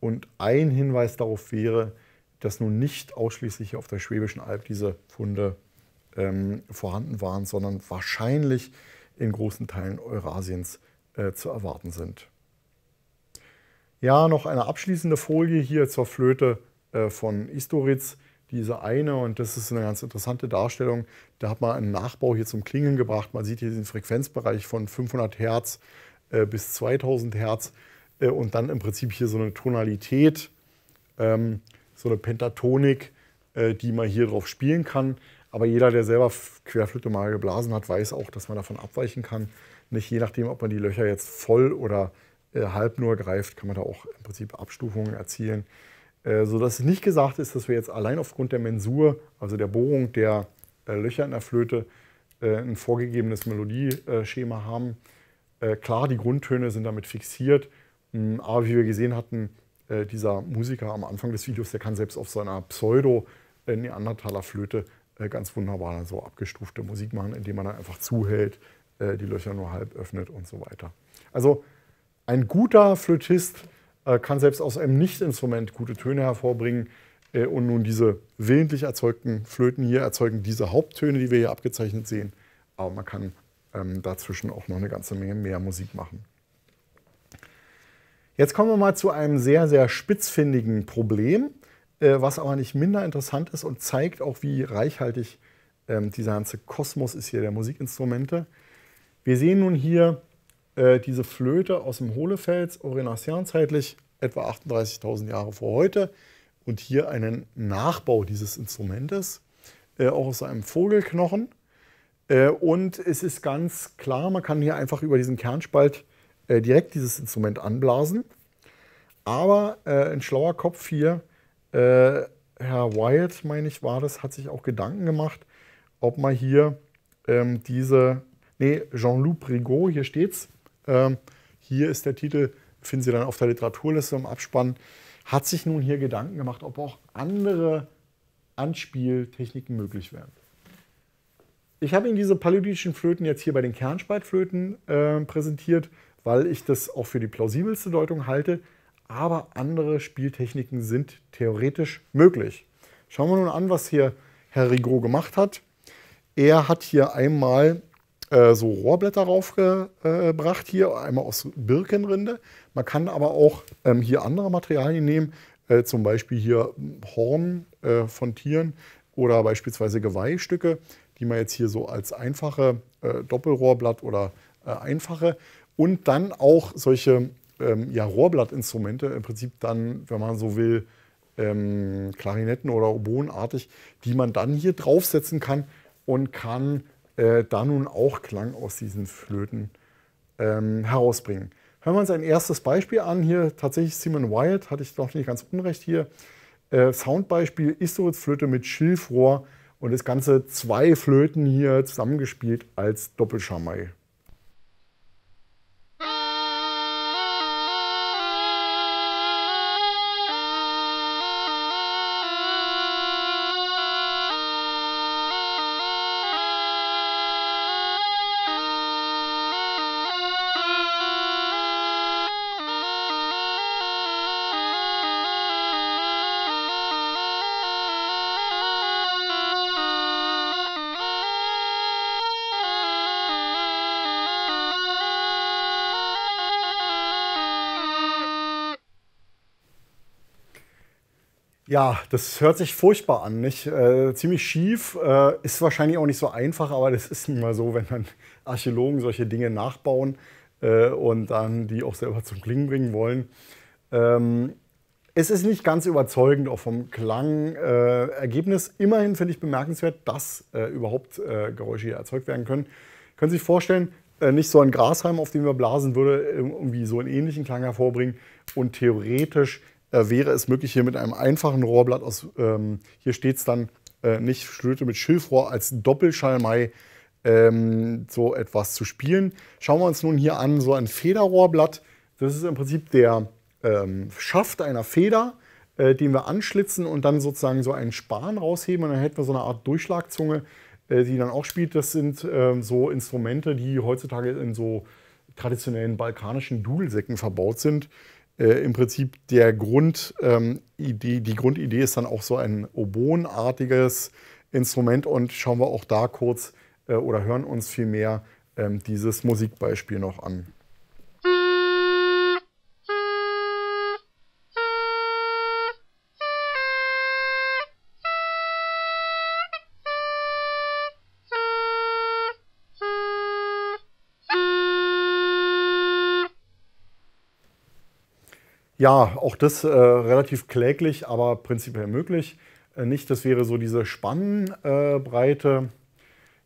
Und ein Hinweis darauf wäre, dass nun nicht ausschließlich auf der Schwäbischen Alb diese Funde ähm, vorhanden waren, sondern wahrscheinlich in großen Teilen Eurasiens äh, zu erwarten sind. Ja, noch eine abschließende Folie hier zur Flöte äh, von Istoritz. Diese eine, und das ist eine ganz interessante Darstellung, da hat man einen Nachbau hier zum Klingen gebracht. Man sieht hier diesen Frequenzbereich von 500 Hertz äh, bis 2000 Hertz äh, und dann im Prinzip hier so eine Tonalität, ähm, so eine Pentatonik, äh, die man hier drauf spielen kann. Aber jeder, der selber Querflöte mal geblasen hat, weiß auch, dass man davon abweichen kann. Nicht je nachdem, ob man die Löcher jetzt voll oder äh, halb nur greift, kann man da auch im Prinzip Abstufungen erzielen. Äh, sodass nicht gesagt ist, dass wir jetzt allein aufgrund der Mensur, also der Bohrung der äh, Löcher in der Flöte, äh, ein vorgegebenes Melodieschema haben. Äh, klar, die Grundtöne sind damit fixiert, mh, hm, aber wie wir gesehen hatten, äh, dieser Musiker am Anfang des Videos, der kann selbst auf seiner Pseudo-Neandertaler-Flöte äh, ganz wunderbar so abgestufte Musik machen, indem man dann einfach zuhält, äh, die Löcher nur halb öffnet und so weiter. Also ein guter Flötist äh, kann selbst aus einem Nicht-Instrument gute Töne hervorbringen. Und nun diese willentlich erzeugten Flöten hier erzeugen diese Haupttöne, die wir hier abgezeichnet sehen. Aber man kann ähm, dazwischen auch noch eine ganze Menge mehr Musik machen. Jetzt kommen wir mal zu einem sehr, sehr spitzfindigen Problem. Äh, was aber nicht minder interessant ist und zeigt auch, wie reichhaltig ähm, dieser ganze Kosmos ist hier der Musikinstrumente. Wir sehen nun hier äh, diese Flöte aus dem Hohlefels, Orinacian zeitlich, etwa 38.000 Jahre vor heute. Und hier einen Nachbau dieses Instrumentes, äh, auch aus einem Vogelknochen. und es ist ganz klar, man kann hier einfach über diesen Kernspalt direkt dieses Instrument anblasen. Aber ein schlauer Kopf hier äh, Herr Wild, meine ich, war das, hat sich auch Gedanken gemacht, ob man hier ähm, diese, nee, Jean-Loup Brigaud, hier steht's, ähm, hier ist der Titel, finden Sie dann auf der Literaturliste im Abspann, hat sich nun hier Gedanken gemacht, ob auch andere Anspieltechniken möglich wären. Ich habe Ihnen diese paludischen Flöten jetzt hier bei den Kernspaltflöten äh, präsentiert, weil ich das auch für die plausibelste Deutung halte aber andere Spieltechniken sind theoretisch möglich. Schauen wir nun an, was hier Herr Rigaud gemacht hat. Er hat hier einmal äh, so Rohrblätter raufgebracht, äh, hier einmal aus Birkenrinde. Man kann aber auch ähm, hier andere Materialien nehmen, äh, zum Beispiel hier Horn äh, von Tieren oder beispielsweise Geweihstücke, die man jetzt hier so als einfache äh, Doppelrohrblatt oder äh, einfache und dann auch solche ähm, ja, Rohrblattinstrumente, im Prinzip dann, wenn man so will, ähm, Klarinetten oder Oboenartig, die man dann hier draufsetzen kann und kann äh, da nun auch Klang aus diesen Flöten ähm, herausbringen. Hören wir uns ein erstes Beispiel an. Hier tatsächlich Simon Wyatt, hatte ich doch nicht ganz unrecht hier. Äh, Soundbeispiel Istoritz-Flöte mit Schilfrohr und das Ganze zwei Flöten hier zusammengespielt als Doppelschamai. Ja, das hört sich furchtbar an, nicht? Äh, ziemlich schief, äh, ist wahrscheinlich auch nicht so einfach, aber das ist nun mal so, wenn dann Archäologen solche Dinge nachbauen äh, und dann die auch selber zum Klingen bringen wollen. Ähm, es ist nicht ganz überzeugend, auch vom Klangergebnis. Äh, immerhin finde ich bemerkenswert, dass äh, überhaupt äh, Geräusche hier erzeugt werden können. Können Sie sich vorstellen, nicht so ein Grashalm, auf dem wir blasen, würde irgendwie so einen ähnlichen Klang hervorbringen und theoretisch äh, wäre es möglich, hier mit einem einfachen Rohrblatt aus, ähm, hier steht es dann äh, nicht Schlöte mit Schilfrohr als Doppelschalmei ähm, so etwas zu spielen. Schauen wir uns nun hier an, so ein Federrohrblatt. Das ist im Prinzip der ähm, Schaft einer Feder, äh, den wir anschlitzen und dann sozusagen so einen Span rausheben und dann hätten wir so eine Art Durchschlagzunge, äh, die dann auch spielt. Das sind ähm, so Instrumente, die heutzutage in so traditionellen balkanischen Dudelsäcken verbaut sind äh, im Prinzip der Grund, ähm, Idee, die Grundidee ist dann auch so ein Oboenartiges Instrument und schauen wir auch da kurz äh, oder hören uns vielmehr ähm, dieses Musikbeispiel noch an. Ja, auch das äh, relativ kläglich, aber prinzipiell möglich. Äh, nicht, das wäre so diese Spannbreite.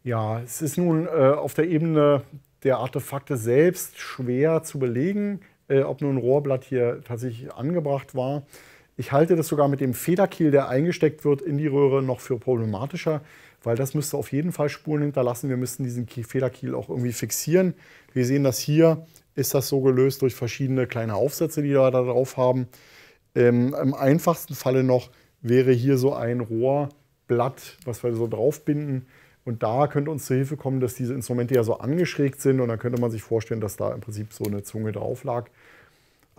ja, es ist nun äh, auf der Ebene der Artefakte selbst schwer zu belegen, äh, ob nun ein Rohrblatt hier tatsächlich angebracht war. Ich halte das sogar mit dem Federkiel, der eingesteckt wird in die Röhre, noch für problematischer, weil das müsste auf jeden Fall Spuren hinterlassen. Wir müssten diesen Federkiel auch irgendwie fixieren. Wir sehen das hier, ist das so gelöst durch verschiedene kleine Aufsätze, die wir da drauf haben. Ähm, Im einfachsten Falle noch wäre hier so ein Rohrblatt, was wir so draufbinden. Und da könnte uns zu Hilfe kommen, dass diese Instrumente ja so angeschrägt sind und dann könnte man sich vorstellen, dass da im Prinzip so eine Zunge drauf lag.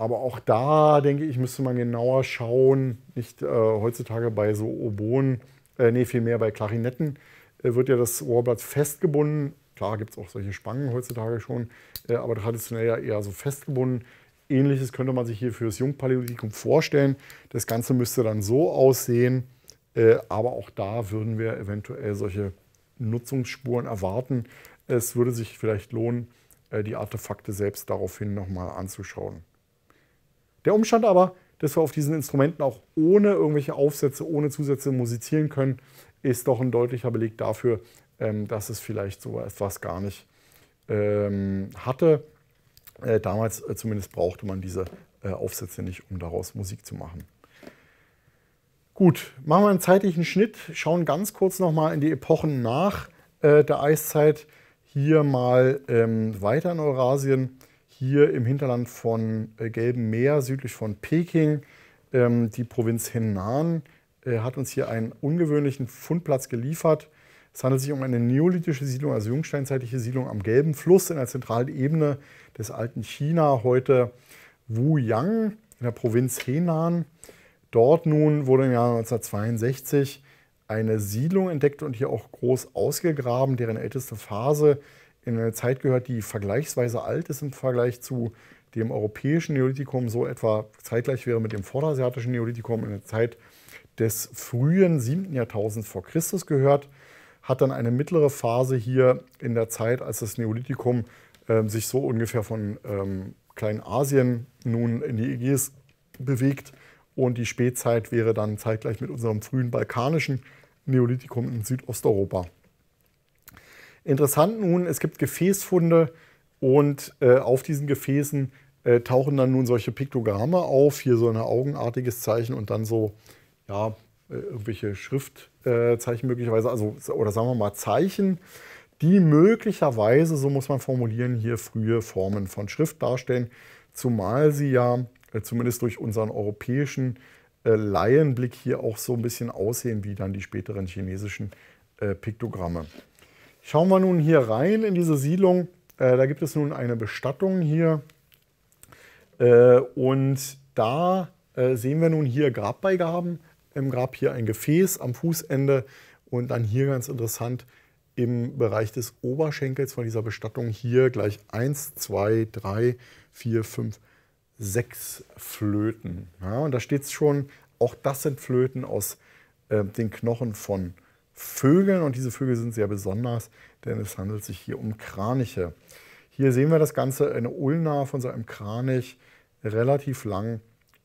Aber auch da, denke ich, müsste man genauer schauen. Nicht äh, heutzutage bei so Oboen, äh, nee, vielmehr bei Klarinetten äh, wird ja das Rohrblatt festgebunden. Klar gibt es auch solche Spangen heutzutage schon, äh, aber traditionell ja eher so festgebunden. Ähnliches könnte man sich hier für das Jungpaläolithikum vorstellen. Das Ganze müsste dann so aussehen, äh, aber auch da würden wir eventuell solche Nutzungsspuren erwarten. Es würde sich vielleicht lohnen, äh, die Artefakte selbst daraufhin nochmal anzuschauen. Der Umstand aber, dass wir auf diesen Instrumenten auch ohne irgendwelche Aufsätze, ohne Zusätze musizieren können, ist doch ein deutlicher Beleg dafür, ähm, dass es vielleicht so etwas gar nicht ähm, hatte. Äh, damals äh, zumindest brauchte man diese äh, Aufsätze nicht, um daraus Musik zu machen. Gut, machen wir einen zeitlichen Schnitt, schauen ganz kurz nochmal in die Epochen nach der Eiszeit. Hier mal ähm, weiter in Eurasien hier im Hinterland von äh, Gelbem Meer, südlich von Peking, ähm, die Provinz Henan, äh, hat uns hier einen ungewöhnlichen Fundplatz geliefert. Es handelt sich um eine neolithische Siedlung, also jungsteinzeitliche Siedlung am Gelben Fluss in der zentralen Ebene des alten China, heute Wuyang in der Provinz Henan. Dort nun wurde im Jahr 1962 eine Siedlung entdeckt und hier auch groß ausgegraben, deren älteste Phase in eine Zeit gehört, die vergleichsweise alt ist im Vergleich zu dem europäischen Neolithikum, so etwa zeitgleich wäre mit dem vorderasiatischen Neolithikum in der Zeit des frühen 7. Jahrtausends vor Christus gehört, hat dann eine mittlere Phase hier in der Zeit, als das Neolithikum äh, sich so ungefähr von ähm, Kleinasien nun in die Ägäis bewegt und die Spätzeit wäre dann zeitgleich mit unserem frühen balkanischen Neolithikum in Südosteuropa. Interessant nun, es gibt Gefäßfunde und äh, auf diesen Gefäßen äh, tauchen dann nun solche Piktogramme auf, hier so ein augenartiges Zeichen und dann so, ja, äh, irgendwelche Schriftzeichen äh, möglicherweise, also oder sagen wir mal Zeichen, die möglicherweise, so muss man formulieren, hier frühe Formen von Schrift darstellen, zumal sie ja äh, zumindest durch unseren europäischen äh, Laienblick hier auch so ein bisschen aussehen wie dann die späteren chinesischen äh, Piktogramme. Schauen wir nun hier rein in diese Siedlung. Äh, da gibt es nun eine Bestattung hier. Äh, und da äh, sehen wir nun hier Grabbeigaben. Im Grab hier ein Gefäß am Fußende und dann hier ganz interessant im Bereich des Oberschenkels von dieser Bestattung hier gleich 1, 2, 3, 4, 5, 6 Flöten. Ja, und da steht es schon, auch das sind Flöten aus äh, den Knochen von äh, Vögeln und diese Vögel sind sehr besonders, denn es handelt sich hier um Kraniche. Hier sehen wir das Ganze, eine Ulna von so einem Kranich, relativ lang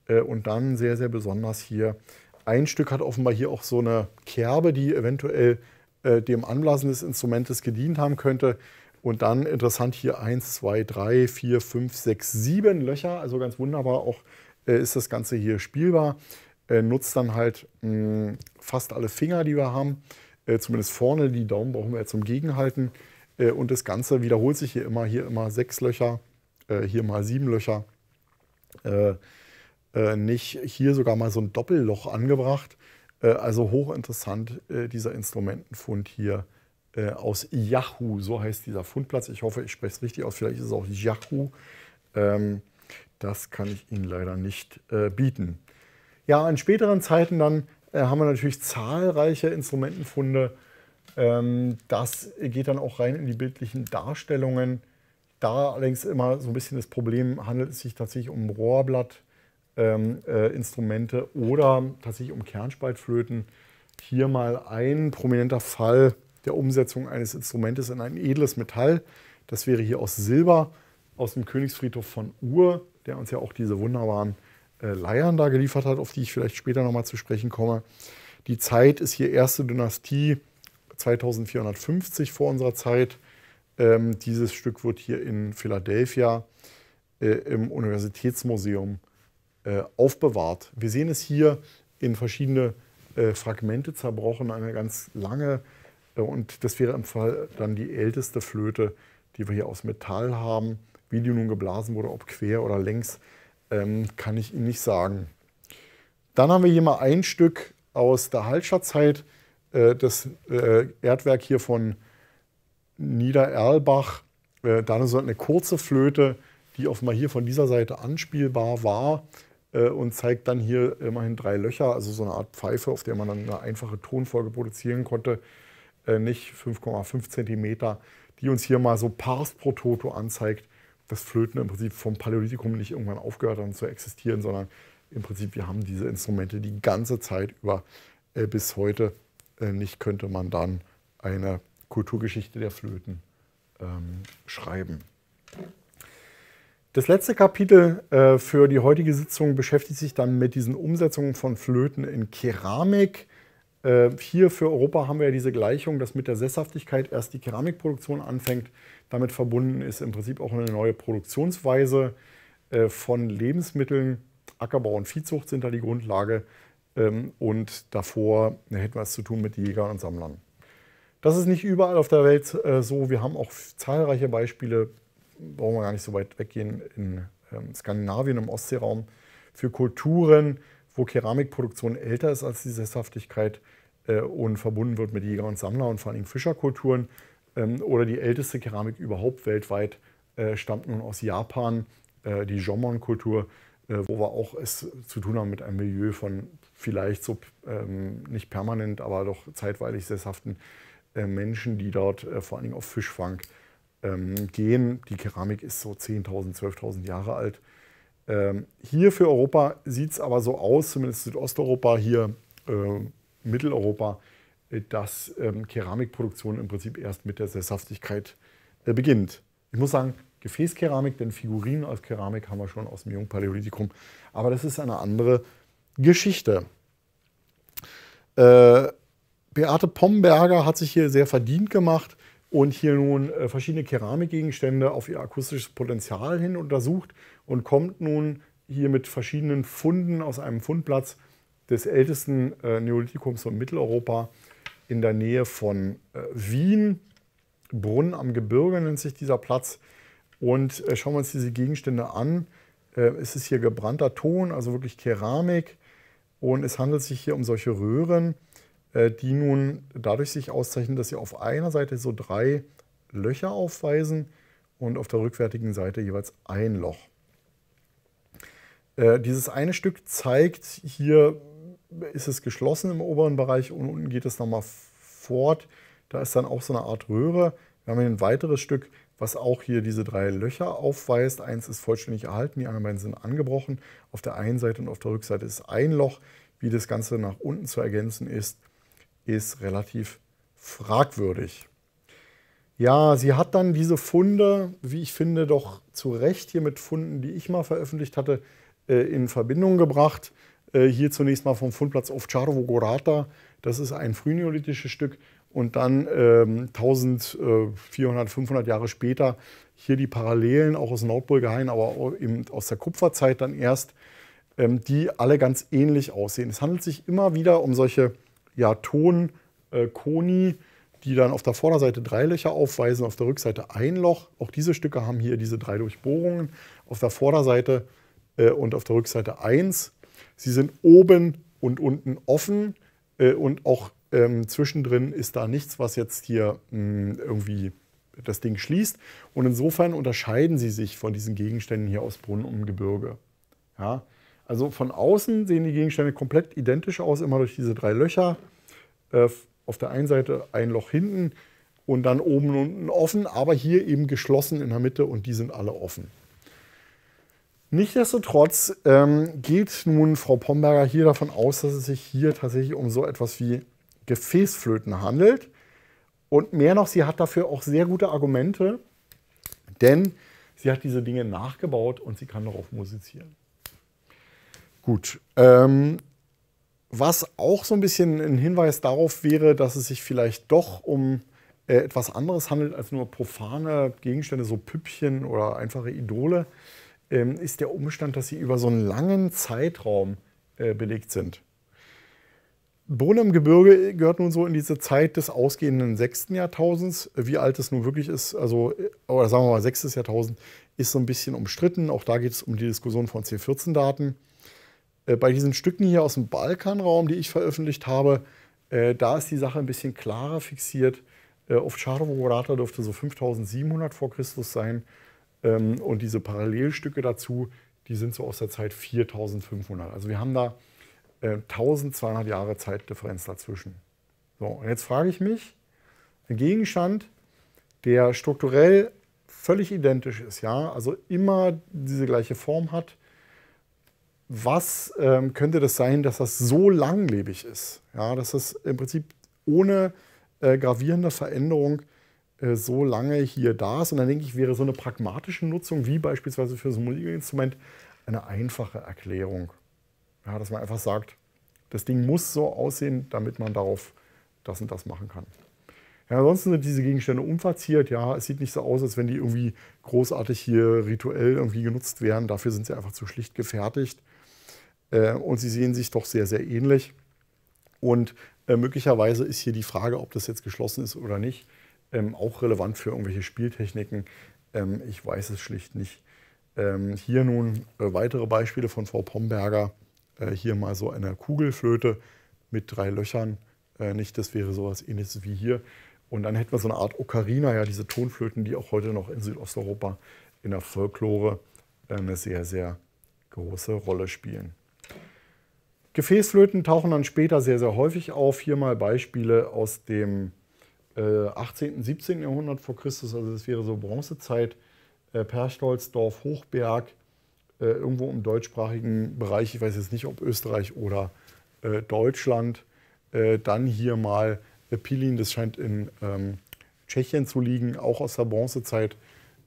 äh, und dann sehr, sehr besonders hier. Ein Stück hat offenbar hier auch so eine Kerbe, die eventuell äh, dem Anblasen des Instrumentes gedient haben könnte. Und dann interessant hier 1, 2, 3, 4, 5, 6, 7 Löcher, also ganz wunderbar auch äh, ist das Ganze hier spielbar. nutzt dann halt mm, fast alle Finger, die wir haben äh, zumindest vorne. Die Daumen brauchen wir jetzt zum Gegenhalten. Äh, und das Ganze wiederholt sich hier immer. Hier immer sechs Löcher, äh, hier mal sieben Löcher. Äh, äh, nicht hier sogar mal so ein Doppelloch angebracht. also hochinteressant, dieser Instrumentenfund hier aus Yahoo, so heißt dieser Fundplatz. Ich hoffe, ich spreche es richtig aus. Vielleicht ist es auch Yahoo. Ähm, das kann ich Ihnen leider nicht äh, bieten. Ja, in späteren Zeiten dann äh, haben wir natürlich zahlreiche Instrumentenfunde. Ähm, das geht dann auch rein in die bildlichen Darstellungen. Da allerdings immer so ein bisschen das Problem, handelt es sich tatsächlich um Rohrblattinstrumente ähm, äh, oder tatsächlich um Kernspaltflöten. Hier mal ein prominenter Fall der Umsetzung eines Instrumentes in ein edles Metall. Das wäre hier aus Silber, aus dem Königsfriedhof von Ur, der uns ja auch diese wunderbaren äh, Leiern da geliefert hat, auf die ich vielleicht später nochmal zu sprechen komme. Die Zeit ist hier erste Dynastie 2450 vor unserer Zeit. Ähm, dieses Stück wird hier in Philadelphia äh, im Universitätsmuseum äh, aufbewahrt. Wir sehen es hier in verschiedene äh, Fragmente zerbrochen, eine ganz lange äh, und das wäre im Fall dann die älteste Flöte, die wir hier aus Metall haben. Wie die nun geblasen wurde, ob quer oder längs, ähm, kann ich Ihnen nicht sagen. Dann haben wir hier mal ein Stück aus der Halsscherzeit, äh, das äh, Erdwerk hier von Niedererlbach. Äh, da eine kurze Flöte, die offenbar hier von dieser Seite anspielbar war äh, und zeigt dann hier immerhin drei Löcher, also so eine Art Pfeife, auf der man dann eine einfache Tonfolge produzieren konnte, äh, nicht 5,5 cm, die uns hier mal so pars pro toto anzeigt, das Flöten im Prinzip vom Paläolithikum nicht irgendwann aufgehört hat zu existieren, sondern im Prinzip wir haben diese Instrumente die ganze Zeit über äh, bis heute. Äh, nicht könnte man dann eine Kulturgeschichte der Flöten ähm, schreiben. Das letzte Kapitel äh, für die heutige Sitzung beschäftigt sich dann mit diesen Umsetzungen von Flöten in Keramik. Äh, hier für Europa haben wir ja diese Gleichung, dass mit der Sesshaftigkeit erst die Keramikproduktion anfängt damit verbunden ist im Prinzip auch eine neue Produktionsweise äh, von Lebensmitteln. Ackerbau und Viehzucht sind da die Grundlage. Ähm, und davor hätten wir es zu tun mit Jägern und Sammlern. Das ist nicht überall auf der Welt äh, so. Wir haben auch zahlreiche Beispiele, brauchen wir gar nicht so weit weggehen, in ähm, Skandinavien im Ostseeraum für Kulturen, wo Keramikproduktion älter ist als die Sesshaftigkeit äh, und verbunden wird mit Jäger und Sammler und vor allem Fischerkulturen, ähm, oder die älteste Keramik überhaupt weltweit äh, stammt nun aus Japan, äh, die Jomon-Kultur, äh, wo wir auch es zu tun haben mit einem Milieu von vielleicht so ähm, nicht permanent, aber doch zeitweilig sesshaften Menschen, die dort vor allen Dingen auf Fischfang ähm, gehen. Die Keramik ist so 10.000, 12.000 Jahre alt. hier für Europa sieht es aber so aus, zumindest Südosteuropa, hier Mitteleuropa, äh, dass ähm, Keramikproduktion im Prinzip erst mit der Sesshaftigkeit äh, beginnt. Ich muss sagen, Gefäßkeramik, denn Figurinen aus Keramik haben wir schon aus dem Jungpaläolithikum. Aber das ist eine andere Geschichte. Äh, Beate Pomberger hat sich hier sehr verdient gemacht und hier nun äh, verschiedene Keramikgegenstände auf ihr akustisches Potenzial hin untersucht und kommt nun hier mit verschiedenen Funden aus einem Fundplatz des ältesten äh, Neolithikums von Mitteleuropa in der Nähe von äh, Wien. Brunnen am Gebirge nennt sich dieser Platz. Und äh, schauen wir uns diese Gegenstände an. Äh, es ist hier gebrannter Ton, also wirklich Keramik. Und es handelt sich hier um solche Röhren, äh, die nun dadurch sich auszeichnen, dass sie auf einer Seite so drei Löcher aufweisen und auf der rückwärtigen Seite jeweils ein Loch. Äh, dieses eine Stück zeigt hier ist es geschlossen im oberen Bereich und unten geht es nochmal fort. Da ist dann auch so eine Art Röhre. Wir haben hier ein weiteres Stück, was auch hier diese drei Löcher aufweist. Eins ist vollständig erhalten, die anderen beiden sind angebrochen. Auf der einen Seite und auf der Rückseite ist ein Loch. Wie das Ganze nach unten zu ergänzen ist, ist relativ fragwürdig. Ja, sie hat dann diese Funde, wie ich finde, doch zu Recht hier mit Funden, die ich mal veröffentlicht hatte, äh, in Verbindung gebracht. Äh, hier zunächst mal vom Fundplatz auf Charvo Gorata. Das ist ein frühneolithisches Stück. Und dann ähm, 1400, 500 äh, Jahre später hier die Parallelen, auch aus Nordburger aber eben aus der Kupferzeit dann erst, ähm, die alle ganz ähnlich aussehen. Es handelt sich immer wieder um solche ja, Tonkoni, äh, die dann auf der Vorderseite drei Löcher aufweisen, auf der Rückseite ein Loch. Auch diese Stücke haben hier diese drei Durchbohrungen. Auf der Vorderseite äh, und auf der Rückseite eins Sie sind oben und unten offen äh, und auch ähm, zwischendrin ist da nichts, was jetzt hier mh, hm, irgendwie das Ding schließt. Und insofern unterscheiden sie sich von diesen Gegenständen hier aus Brunnen und Gebirge. Ja? Also von außen sehen die Gegenstände komplett identisch aus, immer durch diese drei Löcher. Äh, auf der einen Seite ein Loch hinten und dann oben und unten offen, aber hier eben geschlossen in der Mitte und die sind alle offen. Nichtsdestotrotz ähm, geht nun Frau Pomberger hier davon aus, dass es sich hier tatsächlich um so etwas wie Gefäßflöten handelt. Und mehr noch, sie hat dafür auch sehr gute Argumente, denn sie hat diese Dinge nachgebaut und sie kann darauf musizieren. Gut. Ähm, was auch so ein bisschen ein Hinweis darauf wäre, dass es sich vielleicht doch um äh, etwas anderes handelt als nur profane Gegenstände, so Püppchen oder einfache Idole. Ähm, ist der Umstand, dass sie über so einen langen Zeitraum äh, belegt sind. Bohnen im Gebirge gehört nun so in diese Zeit des ausgehenden 6. Jahrtausends. Wie alt es nun wirklich ist, also, äh, oder sagen wir mal 6. Jahrtausend, ist so ein bisschen umstritten. Auch da geht es um die Diskussion von C14-Daten. Äh, bei diesen Stücken hier aus dem Balkanraum, die ich veröffentlicht habe, da ist die Sache ein bisschen klarer fixiert. Auf Charvo dürfte so 5700 vor Christus sein. Ähm, und diese Parallelstücke dazu, die sind so aus der Zeit 4500. Also wir haben da äh, 1200 Jahre Zeitdifferenz dazwischen. So, und jetzt frage ich mich, ein Gegenstand, der strukturell völlig identisch ist, ja, also immer diese gleiche Form hat, was ähm, könnte das sein, dass das so langlebig ist? Ja, dass das im Prinzip ohne äh, gravierende Veränderung äh, so lange hier da ist. Und dann denke ich, wäre so eine pragmatische Nutzung, wie beispielsweise für so ein Musikinstrument, eine einfache Erklärung. Ja, dass man einfach sagt, das Ding muss so aussehen, damit man darauf das und das machen kann. Ja, ansonsten sind diese Gegenstände unverziert. Ja, es sieht nicht so aus, als wenn die irgendwie großartig hier rituell irgendwie genutzt wären. Dafür sind sie einfach zu schlicht gefertigt. Äh, und sie sehen sich doch sehr, sehr ähnlich. Und äh, möglicherweise ist hier die Frage, ob das jetzt geschlossen ist oder nicht, ähm, auch relevant für irgendwelche Spieltechniken. Ähm, ich weiß es schlicht nicht. Ähm, hier nun äh, weitere Beispiele von Frau Pomberger. Äh, hier mal so eine Kugelflöte mit drei Löchern. Äh, nicht, das wäre sowas ähnliches wie hier. Und dann hätten wir so eine Art Ocarina, ja, diese Tonflöten, die auch heute noch in Südosteuropa in der Folklore ähm, eine sehr, sehr große Rolle spielen. Gefäßflöten tauchen dann später sehr, sehr häufig auf. Hier mal Beispiele aus dem äh, 18., 17. Jahrhundert vor Christus, also das wäre so Bronzezeit, äh, Perstolzdorf, Hochberg, äh, irgendwo im deutschsprachigen Bereich, ich weiß jetzt nicht, ob Österreich oder äh, Deutschland. Äh, dann hier mal Pilin, das scheint in ähm, Tschechien zu liegen, auch aus der Bronzezeit,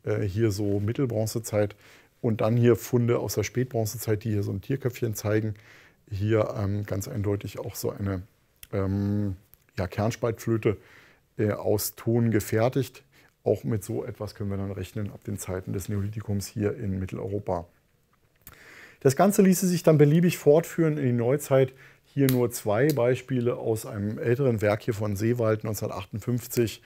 äh, hier so Mittelbronzezeit. Und dann hier Funde aus der Spätbronzezeit, die hier so ein Tierköpfchen zeigen. Hier ähm, ganz eindeutig auch so eine ähm, ja, Kernspaltflöte, äh, aus Ton gefertigt. Auch mit so etwas können wir dann rechnen ab den Zeiten des Neolithikums hier in Mitteleuropa. Das Ganze ließe sich dann beliebig fortführen in die Neuzeit. Hier nur zwei Beispiele aus einem älteren Werk hier von Seewald 1958.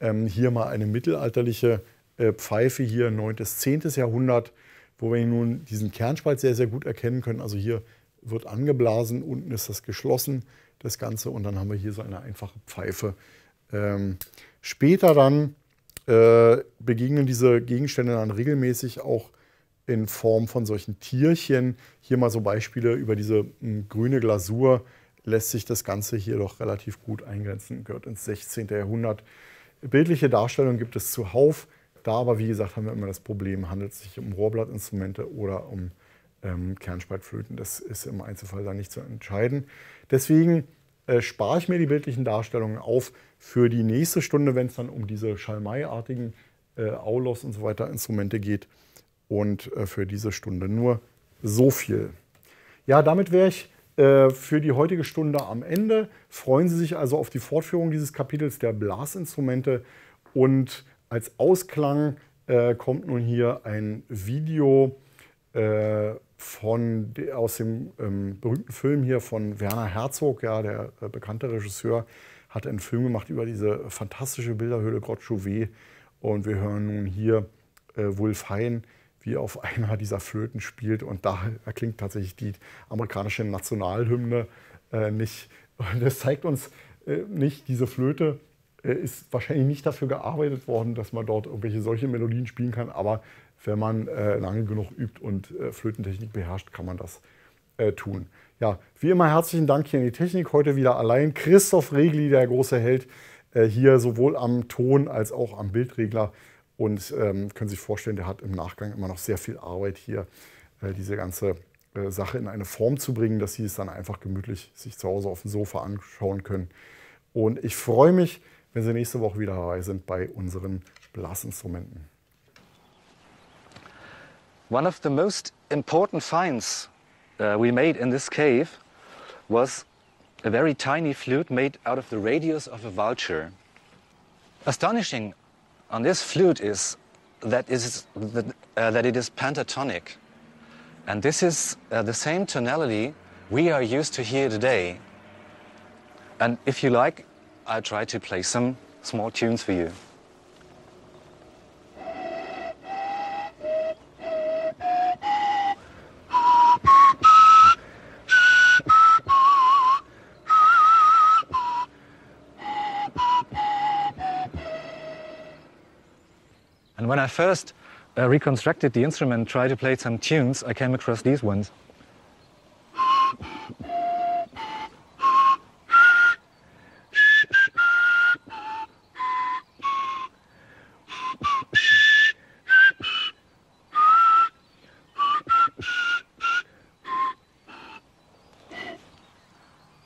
Ähm, hier mal eine mittelalterliche äh, Pfeife, hier 9. bis 10. Jahrhundert, wo wir nun diesen Kernspalt sehr, sehr gut erkennen können. Also hier wird angeblasen, unten ist das geschlossen, das Ganze. Und dann haben wir hier so eine einfache Pfeife, ähm, später dann äh, begegnen diese Gegenstände dann regelmäßig auch in Form von solchen Tierchen. Hier mal so Beispiele über diese m, hm, grüne Glasur lässt sich das Ganze hier doch relativ gut eingrenzen, gehört ins 16. Jahrhundert. Bildliche Darstellungen gibt es zuhauf. Da aber, wie gesagt, haben wir immer das Problem, handelt es sich um Rohrblattinstrumente oder um ähm, Kernspaltflöten. Das ist im Einzelfall dann nicht zu entscheiden. Deswegen äh, spare ich mir die bildlichen Darstellungen auf für die nächste Stunde, wenn es dann um diese Schalmei-artigen äh, Aulos und so weiter Instrumente geht. Und äh, für diese Stunde nur so viel. Ja, damit wäre ich äh, für die heutige Stunde am Ende. Freuen Sie sich also auf die Fortführung dieses Kapitels der Blasinstrumente. Und als Ausklang äh, kommt nun hier ein Video äh, von, aus dem ähm, berühmten Film hier von Werner Herzog, ja, der äh, bekannte Regisseur, hat einen Film gemacht über diese fantastische Bilderhöhle Grotte Chauvet. Und wir hören nun hier äh, Wolf Hein, wie auf einer dieser Flöten spielt. Und da erklingt tatsächlich die amerikanische Nationalhymne äh, nicht. Und das zeigt uns äh, nicht, diese Flöte äh, ist wahrscheinlich nicht dafür gearbeitet worden, dass man dort irgendwelche solche Melodien spielen kann. Aber wenn man äh, lange genug übt und äh, Flötentechnik beherrscht, kann man das tun. Ja, wie immer herzlichen Dank hier in die Technik. Heute wieder allein Christoph Regli, der große Held, äh, hier sowohl am Ton als auch am Bildregler. Und ähm, können sich vorstellen, der hat im Nachgang immer noch sehr viel Arbeit hier, äh, diese ganze äh, Sache in eine Form zu bringen, dass Sie es dann einfach gemütlich sich zu Hause auf dem Sofa anschauen können. Und ich freue mich, wenn Sie nächste Woche wieder dabei sind bei unseren Blasinstrumenten. One of the most important finds uh, we made in this cave was a very tiny flute made out of the radius of a vulture. Astonishing on this flute is that, is, that, uh, that it is pentatonic. And this is uh, the same tonality we are used to hear today. And if you like, I'll try to play some small tunes for you. I first uh, reconstructed the instrument, tried to play some tunes, I came across these ones.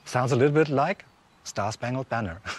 Sounds a little bit like Star Spangled Banner. (laughs)